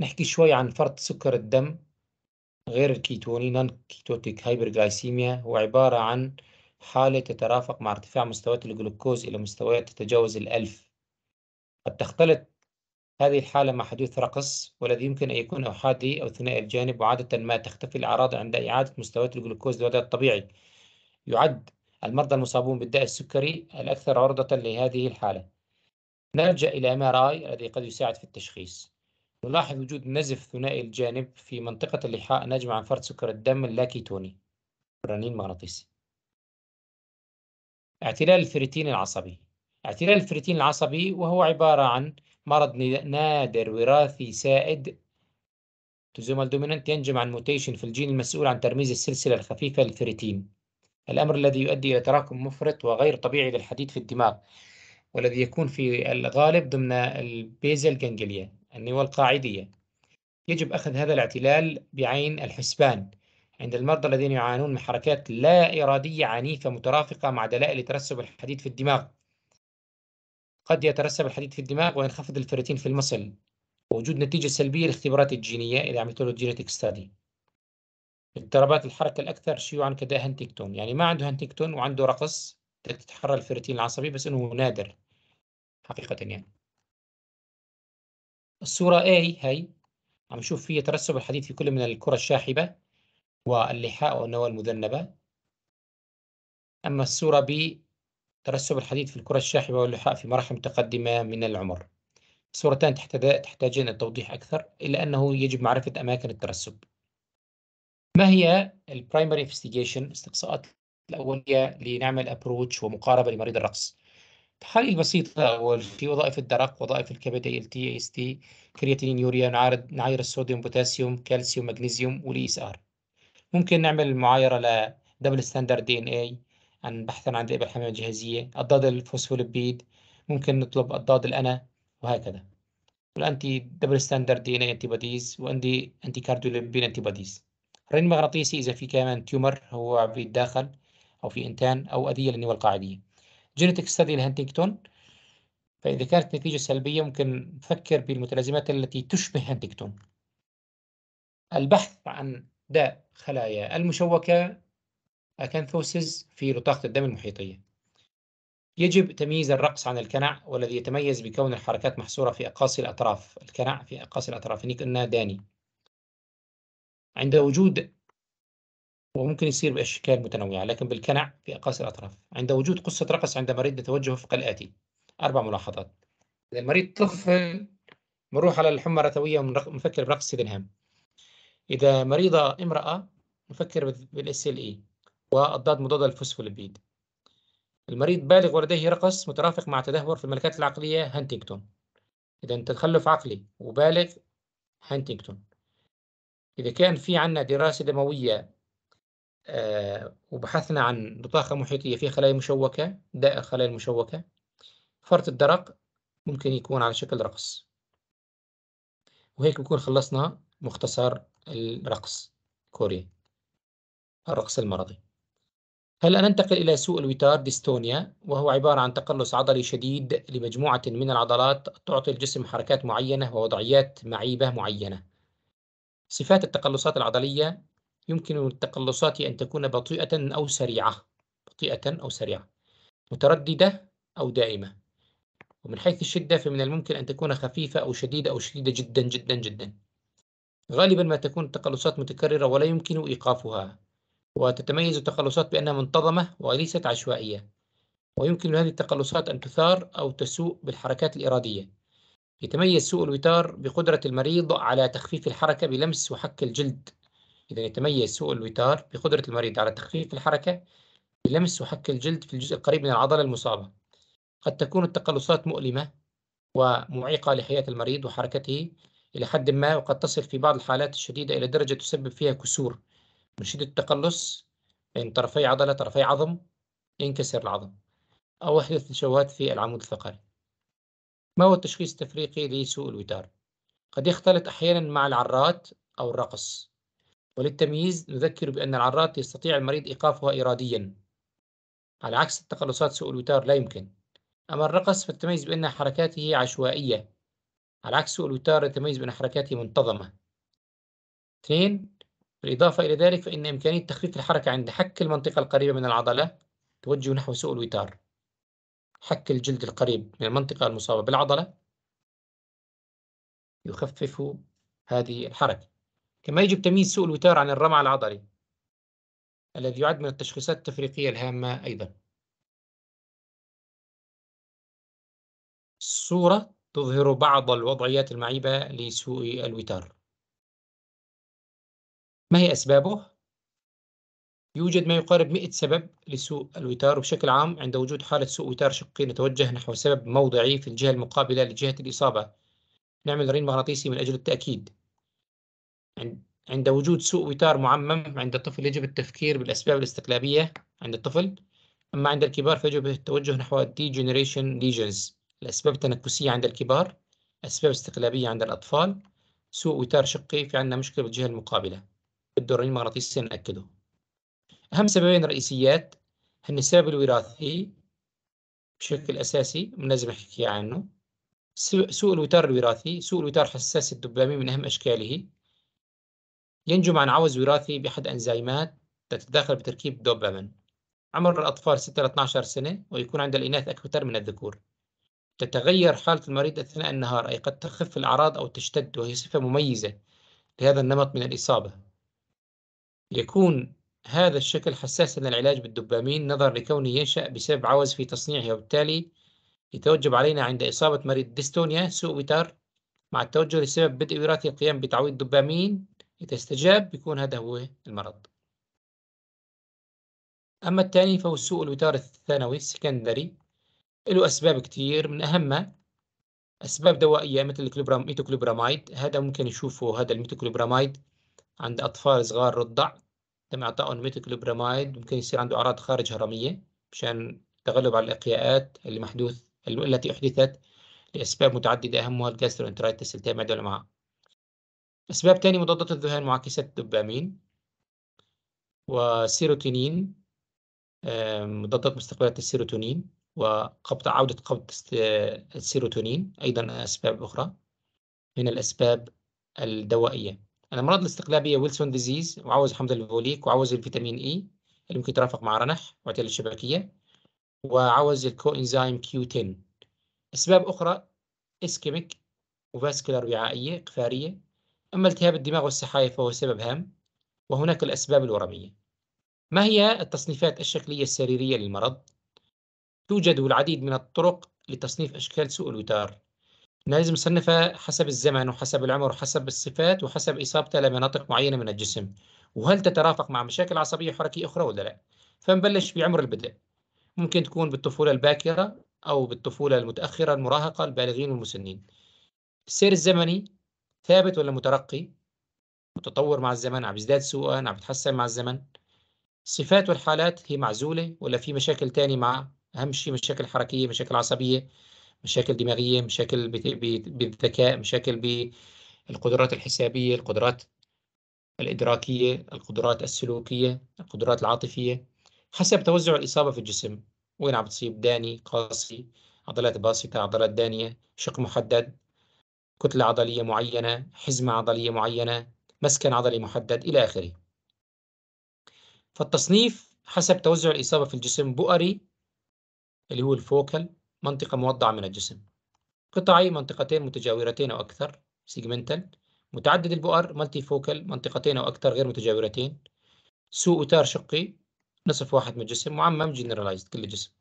نحكي شوي عن فرط سكر الدم غير الكيتوني نون كيتوتيك هايبرغلايسيميا هو عبارة عن حالة تترافق مع ارتفاع مستويات الجلوكوز إلى مستويات تتجاوز الألف قد تختلط هذه الحالة مع حدوث رقص والذي يمكن أن يكون أحادي أو ثنائي الجانب وعادة ما تختفي الأعراض عند إعادة مستويات الجلوكوز للوضع الطبيعي يعد المرضى المصابون بالداء السكري الأكثر عرضة لهذه الحالة نلجأ إلى ام الذي قد يساعد في التشخيص نلاحظ وجود نزف ثنائي الجانب في منطقة اللحاء ناجم عن فرط سكر الدم اللاكيتوني رنين مغناطيسي اعتلال الفريتين العصبي اعتلال الفريتين العصبي وهو عبارة عن مرض نادر وراثي سائد تزومال دومينانت ينجم عن موتيشن في الجين المسؤول عن ترميز السلسلة الخفيفة للفريتين الأمر الذي يؤدي إلى تراكم مفرط وغير طبيعي للحديد في الدماغ والذي يكون في الغالب ضمن البيزل جنجليا النوى القاعدية يجب أخذ هذا الاعتلال بعين الحسبان عند المرضى الذين يعانون من حركات لا إرادية عنيفة مترافقة مع دلائل ترسب الحديد في الدماغ قد يترسب الحديد في الدماغ وينخفض الفيرتين في المصل ووجود نتيجة سلبية للاختبارات الجينية إذا عملت له جينيتك ستادي اضطرابات الحركة الأكثر شيوعا كده هنتيكتون يعني ما عنده هنتيكتون وعنده رقص تتحرر الفيرتين العصبي بس إنه نادر حقيقة يعني الصورة A هي عم نشوف فيها ترسب الحديد في كل من الكرة الشاحبة واللحاء والنواة المذنبة أما الصورة B ترسب الحديد في الكرة الشاحبة واللحاء في مراحل متقدمة من العمر الصورتان تحتاجين التوضيح أكثر إلا أنه يجب معرفة أماكن الترسب ما هي البرايمري انفستيجيشن الاستقصاءات الاوليه لنعمل ابروتش ومقاربه لمريض الرقص تحاليل البسيطه اول في وظائف الدرق وظائف الكبد ال تي اس تي كرياتينين يوريا نعرض نعاير الصوديوم بوتاسيوم كالسيوم مغنيسيوم والاي اس ار ممكن نعمل معايره ل دبل ستاندرد دي ان اي عن بحثا عن الابر الحاميه الجهازيه اضداد الفوسفوليبيد ممكن نطلب اضداد الانا وهكذا والانتي دبل ستاندرد دي ان اي انتي بوديز وعندي انتي كارديوليبين انتي بوديز الرنين مغناطيسي إذا في كمان تيومر هو بيتداخل أو في إنتان أو أذية للنوى القاعدية جينيتك ستدي لهنتنجتون فإذا كانت نتيجة سلبية ممكن نفكر بالمتلازمات التي تشبه هنتنجتون البحث عن داء خلايا المشوكة أكانثوسيس في لطاقة الدم المحيطية يجب تمييز الرقص عن الكنع والذي يتميز بكون الحركات محصورة في أقاصي الأطراف الكنع في أقاصي الأطراف هنيك يعني إنها داني عند وجود وممكن يصير بأشكال متنوعة لكن بالكنع في أقاصي الأطراف عند وجود قصة رقص عند مريض نتوجه وفق الآتي أربع ملاحظات إذا المريض طفل بنروح على الحمى الرثوية ونفكر برقص سيدنهام إذا مريضة امرأة نفكر بالاس ال اي والضاد مضادة للفوسفوليبيد المريض بالغ ولديه رقص مترافق مع تدهور في الملكات العقلية هانتنجتون إذا تخلف عقلي وبالغ هانتنجتون إذا كان في عندنا دراسة دموية آه، وبحثنا عن بطاقة محيطية في خلايا مشوكة دائرة خلايا مشوكة فرط الدرق ممكن يكون على شكل رقص وهيك بكون خلصنا مختصر الرقص كوري الرقص المرضي هلا ننتقل إلى سوء الوتار ديستونيا وهو عبارة عن تقلص عضلي شديد لمجموعة من العضلات تعطي الجسم حركات معينة ووضعيات معيبة معينة صفات التقلصات العضلية يمكن التقلصات أن تكون بطيئة أو سريعة بطيئة أو سريعة مترددة أو دائمة ومن حيث الشدة فمن الممكن أن تكون خفيفة أو شديدة أو شديدة جدا جدا جدا غالبا ما تكون التقلصات متكررة ولا يمكن إيقافها وتتميز التقلصات بأنها منتظمة وليست عشوائية ويمكن لهذه التقلصات أن تثار أو تسوء بالحركات الإرادية يتميز سوء الوتار بقدرة المريض على تخفيف الحركة بلمس وحك الجلد إذا يتميز سوء الوتار بقدرة المريض على تخفيف الحركة بلمس وحك الجلد في الجزء القريب من العضلة المصابة قد تكون التقلصات مؤلمة ومعيقة لحياة المريض وحركته إلى حد ما وقد تصل في بعض الحالات الشديدة إلى درجة تسبب فيها كسور من شدة التقلص بين طرفي عضلة طرفي عظم ينكسر العظم أو يحدث نشوات في العمود الفقري ما هو التشخيص التفريقي لسوء الوتار؟ قد يختلط أحيانا مع العرات أو الرقص وللتمييز نذكر بأن العرات يستطيع المريض إيقافها إراديا على عكس التقلصات سوء الوتار لا يمكن أما الرقص فالتميز بأن حركاته عشوائية على عكس سوء الوتار يتميز بأن حركاته منتظمة اثنين بالإضافة إلى ذلك فإن إمكانية تخفيف الحركة عند حك المنطقة القريبة من العضلة توجه نحو سوء الوتار حك الجلد القريب من المنطقة المصابة بالعضلة يخفف هذه الحركة كما يجب تمييز سوء الوتار عن الرمع العضلي الذي يعد من التشخيصات التفريقية الهامة أيضا الصورة تظهر بعض الوضعيات المعيبة لسوء الوتار ما هي أسبابه؟ يوجد ما يقارب 100 سبب لسوء الوتار وبشكل عام عند وجود حالة سوء وتار شقي نتوجه نحو سبب موضعي في الجهة المقابلة لجهة الإصابة نعمل رين مغناطيسي من أجل التأكيد عند وجود سوء وتار معمم عند الطفل يجب التفكير بالأسباب الاستقلابية عند الطفل أما عند الكبار فيجب التوجه نحو degeneration lesions الأسباب التنكسية عند الكبار أسباب استقلابية عند الأطفال سوء وتار شقي في عندنا مشكلة بالجهة المقابلة الرين المغناطيسي نأكده أهم سببين رئيسيات هن السبب الوراثي بشكل أساسي لازم أحكي عنه سوء الوتار الوراثي سوء الوتار حساس الدوبامين من أهم أشكاله ينجم عن عوز وراثي بأحد أنزيمات تتداخل بتركيب الدوبامين عمر الأطفال 6 إلى 12 سنة ويكون عند الإناث أكثر من الذكور تتغير حالة المريض أثناء النهار أي قد تخف الأعراض أو تشتد وهي صفة مميزة لهذا النمط من الإصابة يكون هذا الشكل حساس العلاج بالدوبامين نظرا لكونه ينشأ بسبب عوز في تصنيعه وبالتالي يتوجب علينا عند إصابة مريض ديستونيا سوء وتر مع التوجه لسبب بدء وراثي القيام بتعويض دوبامين إذا استجاب بيكون هذا هو المرض أما الثاني فهو سوء الوتار الثانوي السكندري له أسباب كتير من أهمها أسباب دوائية مثل الكليبرام ميتوكليبرامايد هذا ممكن نشوفه هذا الميتوكلوبرامايد عند أطفال صغار رضع تم اعطائهم ميتوكلوبرامايد ممكن يصير عنده اعراض خارج هرميه مشان تغلب على الاقياءات اللي محدوث التي احدثت لاسباب متعدده اهمها الجاسترونترايتس التي معدل معها اسباب ثانيه مضادات الذهان معاكسات الدوبامين وسيروتونين مضادات مستقبلات السيروتونين وقبض عودة قبض السيروتونين أيضا أسباب أخرى من الأسباب الدوائية الأمراض الاستقلابية ويلسون ديزيز وعوز حمض الفوليك وعوز الفيتامين إي e اللي ممكن يترافق مع رنح وعتل الشبكية وعوز الكو انزيم كيو 10 أسباب أخرى إسكيميك وفاسكولار وعائية قفارية أما التهاب الدماغ والسحايا فهو سبب هام وهناك الأسباب الورمية ما هي التصنيفات الشكلية السريرية للمرض؟ توجد العديد من الطرق لتصنيف أشكال سوء الوتار لازم نصنفها حسب الزمن وحسب العمر وحسب الصفات وحسب إصابته لمناطق معينة من الجسم وهل تترافق مع مشاكل عصبية وحركية أخرى ولا لا فنبلش بعمر البدء ممكن تكون بالطفولة الباكرة أو بالطفولة المتأخرة المراهقة البالغين والمسنين السير الزمني ثابت ولا مترقي متطور مع الزمن عم يزداد سوءا عم يتحسن مع الزمن الصفات والحالات هي معزولة ولا في مشاكل تانية مع أهم شيء مشاكل حركية مشاكل عصبية مشاكل دماغية مشاكل بالذكاء مشاكل بالقدرات الحسابية القدرات الإدراكية القدرات السلوكية القدرات العاطفية حسب توزع الإصابة في الجسم وين عم بتصيب داني قاسي عضلات باسطة عضلات دانية شق محدد كتلة عضلية معينة حزمة عضلية معينة مسكن عضلي محدد إلى آخره فالتصنيف حسب توزع الإصابة في الجسم بؤري اللي هو الفوكل منطقة موضعة من الجسم قطعي منطقتين متجاورتين أو أكثر سيجمنتال متعدد البؤر ملتي فوكال منطقتين أو أكثر غير متجاورتين سوء أتار شقي نصف واحد من الجسم معمم جنرالايزد كل الجسم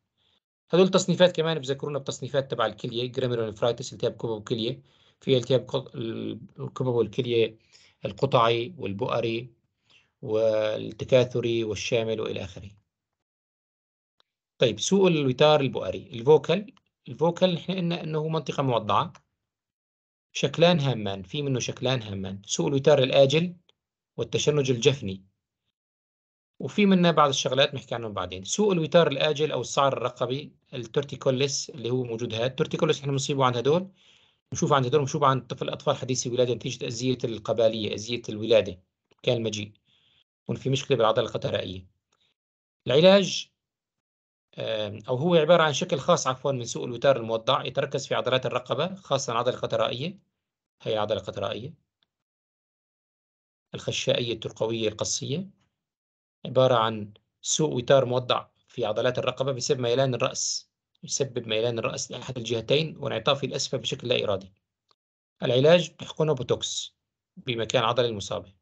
هذول تصنيفات كمان بذكرونا بتصنيفات تبع الكلية جراميرونفرايتس التهاب كبب وكلية في التهاب الكبب والكلية القطعي والبؤري والتكاثري والشامل وإلى آخره طيب سوء الوتار البؤري الفوكال الفوكال احنا قلنا انه منطقة موضعة شكلان هامان في منه شكلان هامان سوء الوتار الآجل والتشنج الجفني وفي منه بعض الشغلات بنحكي عنهم بعدين سوء الوتار الآجل أو الصعر الرقبي التورتيكوليس اللي هو موجود هاد التورتيكوليس احنا بنصيبه عند هدول بنشوف عند هدول بنشوف عند طفل أطفال حديثي الولادة نتيجة أزية القبليه أزية الولادة كان المجيء وفي في مشكلة بالعضلة القطرائية العلاج أو هو عبارة عن شكل خاص عفوا من سوء الوتار الموضع يتركز في عضلات الرقبة خاصة العضلة القطرائية هي العضلة القطرائية الخشائية الترقوية القصية عبارة عن سوء وتار موضع في عضلات الرقبة بسبب ميلان الرأس يسبب ميلان الرأس لأحد الجهتين وانعطاف الأسفل بشكل لا إرادي العلاج بحقنه بوتوكس بمكان العضلة المصابة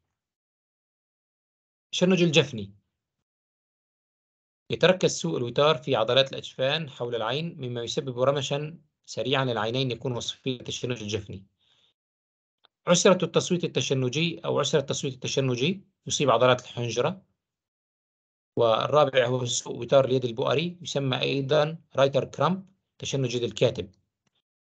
شنج الجفني يتركز سوء الوتار في عضلات الأجفان حول العين مما يسبب رمشا سريعا للعينين يكون وصفيا التشنج الجفني عسرة التصويت التشنجي أو عسرة التصويت التشنجي تصيب عضلات الحنجرة والرابع هو سوء وتار اليد البؤري يسمى أيضا رايتر كرامب تشنج يد الكاتب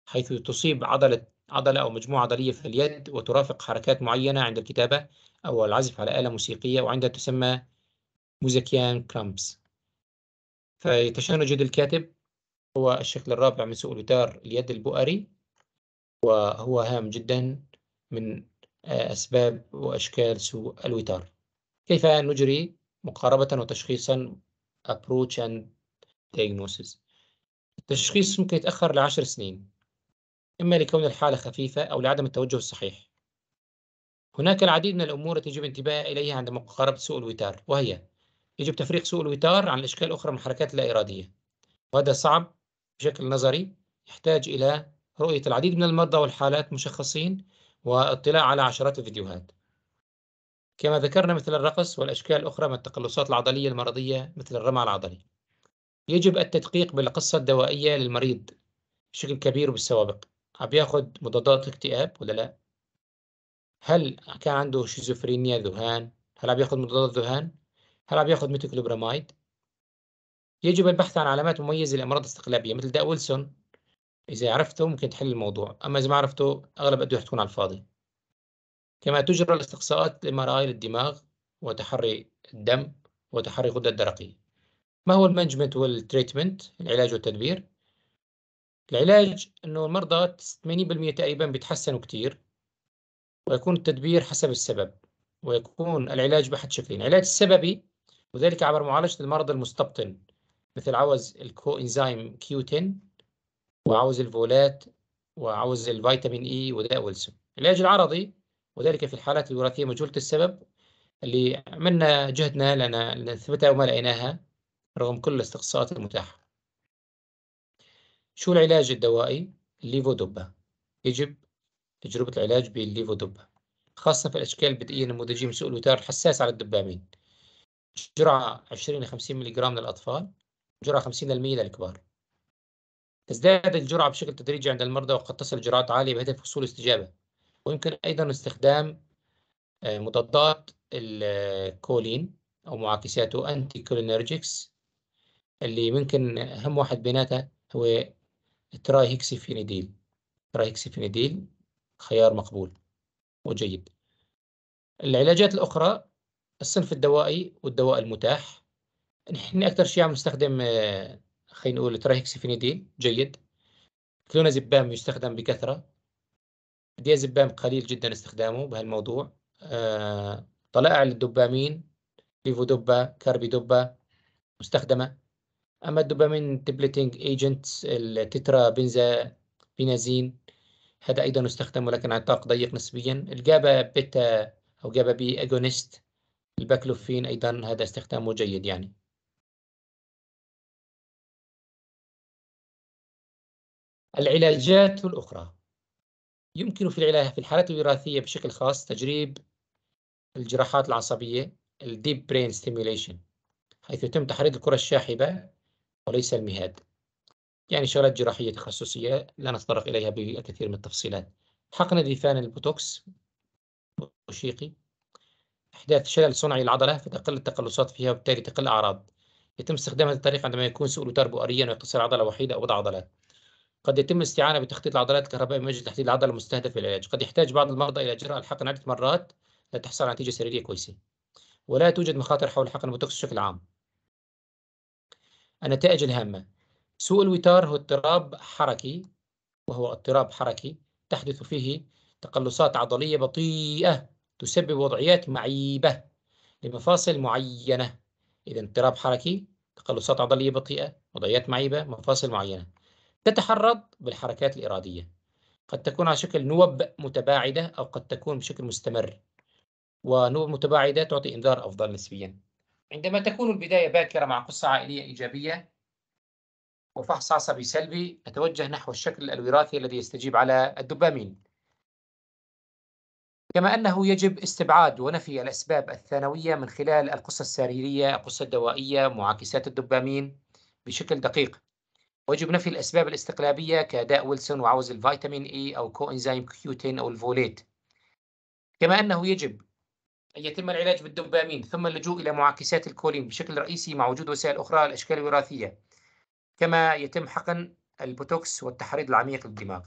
حيث تصيب عضلة عضلة أو مجموعة عضلية في اليد وترافق حركات معينة عند الكتابة أو العزف على آلة موسيقية وعندها تسمى موزيكيان كرامبس فيتشنج الكاتب هو الشكل الرابع من سوء الوتار اليد البؤري وهو هام جدا من آه، أسباب وأشكال سوء الوتار كيف نجري مقاربة وتشخيصا approach and diagnosis التشخيص ممكن يتأخر لعشر سنين إما لكون الحالة خفيفة أو لعدم التوجه الصحيح هناك العديد من الأمور التي يجب الانتباه إليها عند مقاربة سوء الوتار وهي يجب تفريق سوق الوتار عن الاشكال الاخرى من الحركات اللا إرادية وهذا صعب بشكل نظري يحتاج إلى رؤية العديد من المرضى والحالات مشخصين واطلاع على عشرات الفيديوهات كما ذكرنا مثل الرقص والأشكال الأخرى من التقلصات العضلية المرضية مثل الرمع العضلي يجب التدقيق بالقصة الدوائية للمريض بشكل كبير وبالسوابق عم بياخذ مضادات الاكتئاب ولا لا هل كان عنده شيزوفرينيا ذهان هل عم بياخذ مضادات ذهان هل عم ياخذ ميتوكلوبرامايد يجب البحث عن علامات مميزة لأمراض استقلابية مثل داء ويلسون إذا عرفته ممكن تحل الموضوع أما إذا ما عرفته أغلب الأدوية حتكون على الفاضي كما تجرى الاستقصاءات الام ار اي للدماغ وتحري الدم وتحري الغدة الدرقية ما هو المانجمنت والتريتمنت العلاج والتدبير العلاج أنه المرضى 80% تقريبا بيتحسنوا كتير ويكون التدبير حسب السبب ويكون العلاج بحد شكلين العلاج السببي وذلك عبر معالجة المرض المستبطن مثل عوز الكو كيو كيوتين وعوز الفولات وعوز الفيتامين إي وداء ويلسون العلاج العرضي وذلك في الحالات الوراثية مجهولة السبب اللي عملنا جهدنا لنا لنثبتها وما لقيناها رغم كل الاستقصاءات المتاحة شو العلاج الدوائي الليفودوبا يجب تجربة العلاج بالليفودوبا خاصة في الأشكال البدئية النموذجية من سوء الوتار الحساس على الدبامين جرعة 20 ل 50 ملغ للأطفال جرعة 50 للمية للكبار تزداد الجرعة بشكل تدريجي عند المرضى وقد تصل جرعات عالية بهدف حصول استجابة ويمكن أيضا استخدام آه، مضادات الكولين أو معاكساته أنتي كولينرجكس اللي ممكن أهم واحد بيناتها هو الترايهكسيفينيديل الترايهكسيفينيديل خيار مقبول وجيد العلاجات الأخرى الصنف الدوائي والدواء المتاح نحن أكثر شيء عم نستخدم آه، خلينا نقول تراهيكسيفينيدين جيد كلونازيبام يستخدم بكثرة ديازيبام قليل جدا استخدامه بهالموضوع آه، طلائع للدوبامين ليفودوبا كاربيدوبا مستخدمة أما الدوبامين تبلتنج ايجنت التترا بنزا بينازين هذا أيضا يستخدم ولكن على نطاق ضيق نسبيا الجابا بيتا أو جابا بي اجونست الباكلوفين أيضا هذا استخدامه جيد يعني العلاجات الأخرى يمكن في العلاج في الحالات الوراثية بشكل خاص تجريب الجراحات العصبية الديب برين ستيميليشن حيث يتم تحريض الكرة الشاحبة وليس المهاد يعني شغلات جراحية تخصصية لا نتطرق إليها بالكثير من التفصيلات حقن ديفان البوتوكس بوشيقي إحداث شلل صنعي للعضلة فتقل التقلصات فيها وبالتالي تقل الأعراض. يتم استخدام هذه الطريقة عندما يكون سوء الوتار بؤريا ويقتصر عضلة وحيدة أو بعض عضلات. قد يتم الاستعانة بتخطيط العضلات الكهربائية من أجل تحديد العضلة المستهدفة للعلاج. قد يحتاج بعض المرضى إلى إجراء الحقن عدة مرات لتحصل على نتيجة سريرية كويسة. ولا توجد مخاطر حول حقن البوتوكس بشكل عام. النتائج الهامة سوء الوتار هو اضطراب حركي وهو اضطراب حركي تحدث فيه تقلصات عضلية بطيئة تسبب وضعيات معيبة لمفاصل معينة إذا اضطراب حركي تقلصات عضلية بطيئة وضعيات معيبة مفاصل معينة تتحرض بالحركات الإرادية قد تكون على شكل نوب متباعدة أو قد تكون بشكل مستمر ونوب متباعدة تعطي إنذار أفضل نسبيا عندما تكون البداية باكرة مع قصة عائلية إيجابية وفحص عصبي سلبي نتوجه نحو الشكل الوراثي الذي يستجيب على الدوبامين كما أنه يجب استبعاد ونفي الأسباب الثانوية من خلال القصة السريرية، القصة الدوائية، معاكسات الدوبامين بشكل دقيق. ويجب نفي الأسباب الاستقلابية كاداء ويلسون وعوز الفيتامين إي أو كوإنزيم كيوتين أو الفوليت. كما أنه يجب أن يتم العلاج بالدوبامين ثم اللجوء إلى معاكسات الكولين بشكل رئيسي مع وجود وسائل أخرى الاشكال الوراثية. كما يتم حقن البوتوكس والتحريض العميق للدماغ.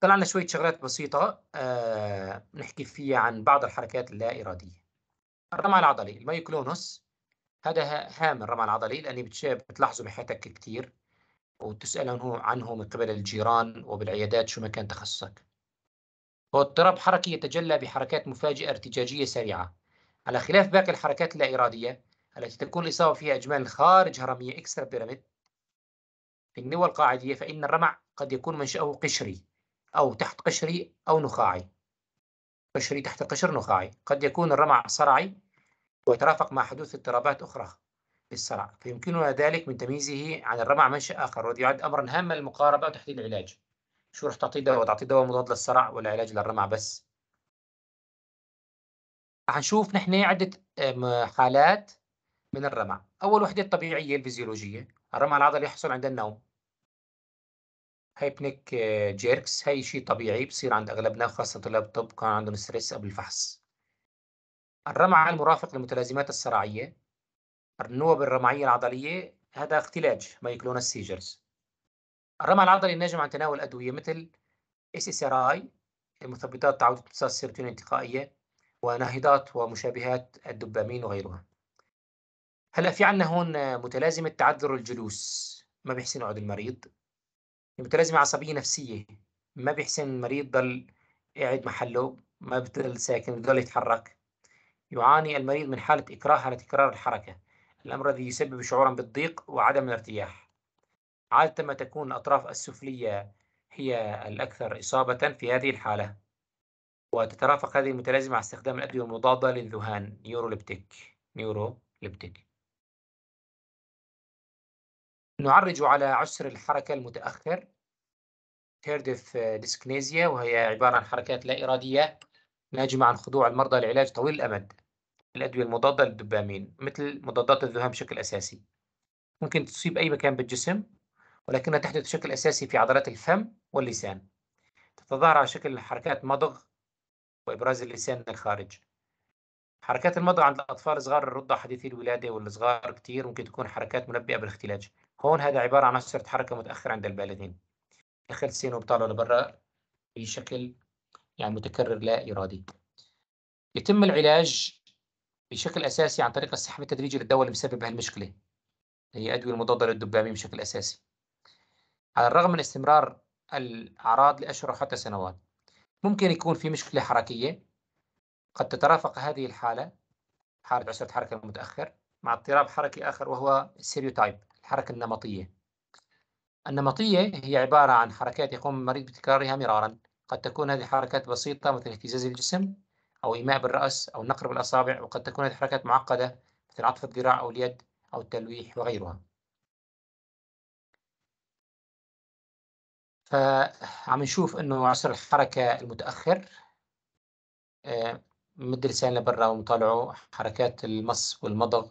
طلعنا شوية شغلات بسيطة آه نحكي فيها عن بعض الحركات اللا إرادية الرمى العضلي المايوكلونوس هذا هام الرمى العضلي لأني بتلاحظه بحياتك كتير وتسأل عنه, عنه من قبل الجيران وبالعيادات شو ما كان تخصصك هو اضطراب حركي يتجلى بحركات مفاجئة ارتجاجية سريعة على خلاف باقي الحركات اللا إرادية التي تكون الإصابة فيها إجمالا خارج هرمية إكسترا بيراميد في النوى القاعدية فإن الرمع قد يكون منشأه قشري أو تحت قشري أو نخاعي قشري تحت قشر نخاعي قد يكون الرمع صرعي ويترافق مع حدوث اضطرابات أخرى في الصرع فيمكننا ذلك من تمييزه عن الرمع منشأ آخر وذي يعد أمرا هاما للمقاربة وتحديد العلاج شو رح تعطي دواء تعطي دواء مضاد للصرع ولا علاج للرمع بس حنشوف نحن عدة حالات من الرمع أول وحدة الطبيعية الفيزيولوجية الرمع العضلي يحصل عند النوم هايبنيك آه، جيركس هاي شيء طبيعي بصير عند اغلبنا خاصه طلاب الطب كان عندهم ستريس قبل الفحص الرمع المرافق للمتلازمات الصراعية النوب الرمعية العضلية هذا اختلاج ما سيجرز الرمع العضلي الناجم عن تناول أدوية مثل اس اس ار اي مثبطات تعويض امتصاص السيروتونين الانتقائية وناهضات ومشابهات الدوبامين وغيرها هلا في عندنا هون آه، متلازمة تعذر الجلوس ما بيحسن يقعد المريض المتلازمة عصبية نفسية ما بيحسن المريض ضل قاعد محله ما بضل ساكن بضل يتحرك يعاني المريض من حالة إكراه على تكرار الحركة الأمر الذي يسبب شعورا بالضيق وعدم الارتياح عادة ما تكون الأطراف السفلية هي الأكثر إصابة في هذه الحالة وتترافق هذه المتلازمة مع استخدام الأدوية المضادة للذهان نيوروليبتيك نيوروليبتيك نعرج على عسر الحركة المتأخر تيردف ديسكنيزيا uh, وهي عبارة عن حركات لا إرادية ناجمة عن خضوع المرضى لعلاج طويل الأمد الأدوية المضادة للدوبامين مثل مضادات الذهان بشكل أساسي ممكن تصيب أي مكان بالجسم ولكنها تحدث بشكل أساسي في عضلات الفم واللسان تتظاهر على شكل حركات مضغ وإبراز اللسان من الخارج حركات المضغ عند الأطفال الصغار الرضع حديثي الولادة والصغار كتير ممكن تكون حركات منبئة بالاختلاج هون هذا عبارة عن اسره حركة متأخر عند البالغين دخل سين وبطلعه لبرا بشكل يعني متكرر لا إرادي يتم العلاج بشكل أساسي عن طريق السحب التدريجي للدواء اللي مسبب هالمشكلة هي أدوية المضادة للدبابين بشكل أساسي على الرغم من استمرار الأعراض لأشهر حتى سنوات ممكن يكون في مشكلة حركية قد تترافق هذه الحالة حالة عسرة حركة متأخر مع اضطراب حركي آخر وهو السيريوتايب الحركة النمطية النمطية هي عبارة عن حركات يقوم المريض بتكرارها مرارا قد تكون هذه حركات بسيطة مثل اهتزاز الجسم أو إيماء بالرأس أو نقر بالأصابع وقد تكون هذه حركات معقدة مثل عطف الذراع أو اليد أو التلويح وغيرها فعم نشوف انه عصر الحركة المتأخر آه، مد لساننا برا ونطالعه حركات المص والمضغ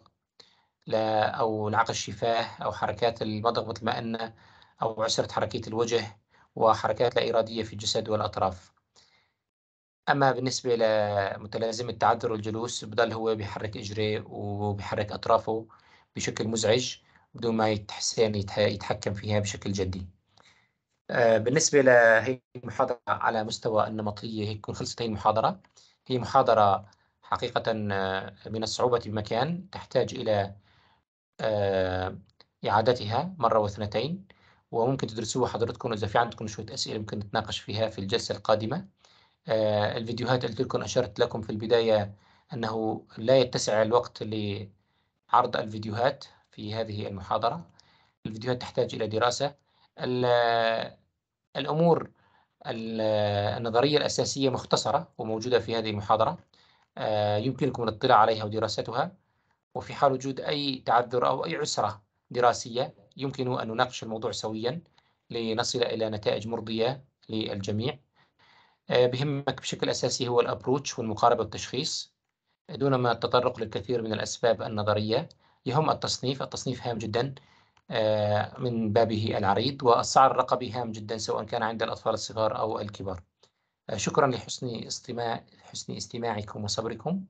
لا أو انعقاد الشفاه أو حركات المضغ مثل ما قلنا أو عسرة حركية الوجه وحركات لا إرادية في الجسد والأطراف أما بالنسبة لمتلازم التعذر والجلوس بضل هو بيحرك اجري وبيحرك أطرافه بشكل مزعج بدون ما يتحسن يتحكم فيها بشكل جدي آه، بالنسبة لهي المحاضرة على مستوى النمطية هي تكون خلصت هي المحاضرة هي محاضرة حقيقة آه، من الصعوبة بمكان تحتاج إلى آه، إعادتها مرة واثنتين وممكن تدرسوها حضراتكم إذا في عندكم شوية أسئلة ممكن نتناقش فيها في الجلسة القادمة آه، الفيديوهات قلت لكم أشرت لكم في البداية أنه لا يتسع الوقت لعرض الفيديوهات في هذه المحاضرة الفيديوهات تحتاج إلى دراسة الأمور النظرية الأساسية مختصرة وموجودة في هذه المحاضرة آه، يمكنكم الاطلاع عليها ودراستها وفي حال وجود أي تعذر أو أي عسرة دراسية يمكن أن نناقش الموضوع سويا لنصل إلى نتائج مرضية للجميع آه، بهمك بشكل أساسي هو الأبروتش والمقاربة والتشخيص دون ما التطرق للكثير من الأسباب النظرية يهم التصنيف التصنيف هام جدا آه، من بابه العريض والسعر الرقبي هام جدا سواء كان عند الأطفال الصغار أو الكبار آه، شكرا لحسن استماع حسن استماعكم وصبركم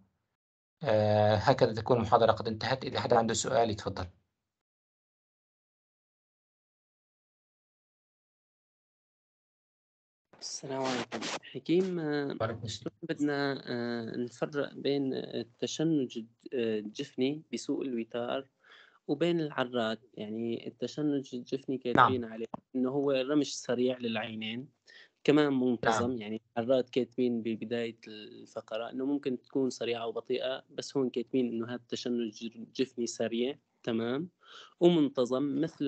آه، هكذا تكون المحاضرة قد انتهت إذا حدا عنده سؤال يتفضل السلام عليكم حكيم آه، بدنا آه، نفرق بين التشنج الجفني بسوء الوتار وبين العراد يعني التشنج الجفني نعم. كاتبين نعم. عليه انه هو رمش سريع للعينين كمان منتظم نعم. يعني مرات كاتبين ببدايه الفقره انه ممكن تكون سريعه وبطيئه بس هون كاتبين انه هذا التشنج جفني سريع تمام ومنتظم مثل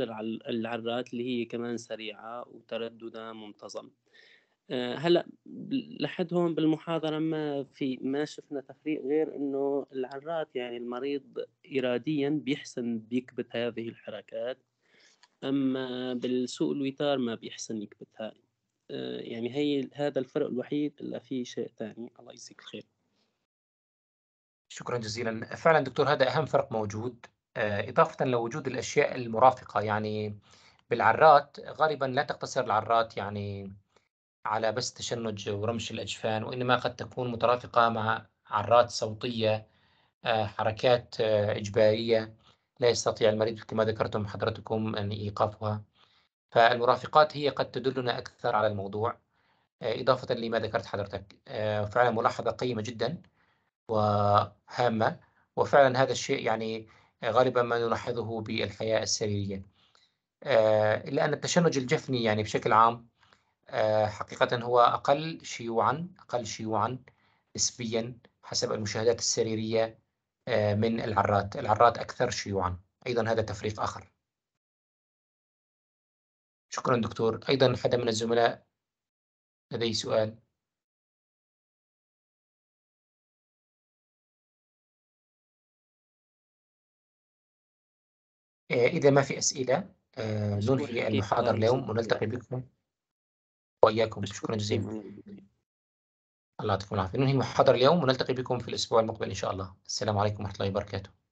العرات اللي هي كمان سريعه وترددها منتظم آه، هلا لحد هون بالمحاضرة ما في ما شفنا تفريق غير انه العرات يعني المريض اراديا بيحسن بيكبت هذه الحركات اما بالسوق الوتار ما بيحسن يكبتها آه، يعني هي هذا الفرق الوحيد الا في شيء ثاني الله يجزيك الخير شكرا جزيلا فعلا دكتور هذا أهم فرق موجود آه، إضافة لوجود الأشياء المرافقة يعني بالعرات غالبا لا تقتصر العرات يعني على بس تشنج ورمش الأجفان وإنما قد تكون مترافقة مع عرات صوتية آه، حركات إجبارية لا يستطيع المريض كما ذكرتم حضرتكم أن إيقافها فالمرافقات هي قد تدلنا أكثر على الموضوع آه، إضافة لما ذكرت حضرتك آه، فعلا ملاحظة قيمة جدا وهامة وفعلا هذا الشيء يعني غالبا ما نلاحظه بالحياة السريرية إلا آه، أن التشنج الجفني يعني بشكل عام حقيقة هو أقل شيوعا أقل شيوعا نسبيا حسب المشاهدات السريرية من العرات العرات أكثر شيوعا أيضا هذا تفريق آخر شكرا دكتور أيضا حدا من الزملاء لديه سؤال آه، إذا ما في أسئلة آه، ننهي المحاضرة طيب، اليوم ونلتقي بكم وإياكم شكرا جزيلا الله يعطيكم العافية ننهي المحاضرة اليوم ونلتقي بكم في الأسبوع المقبل إن شاء الله السلام عليكم ورحمة الله وبركاته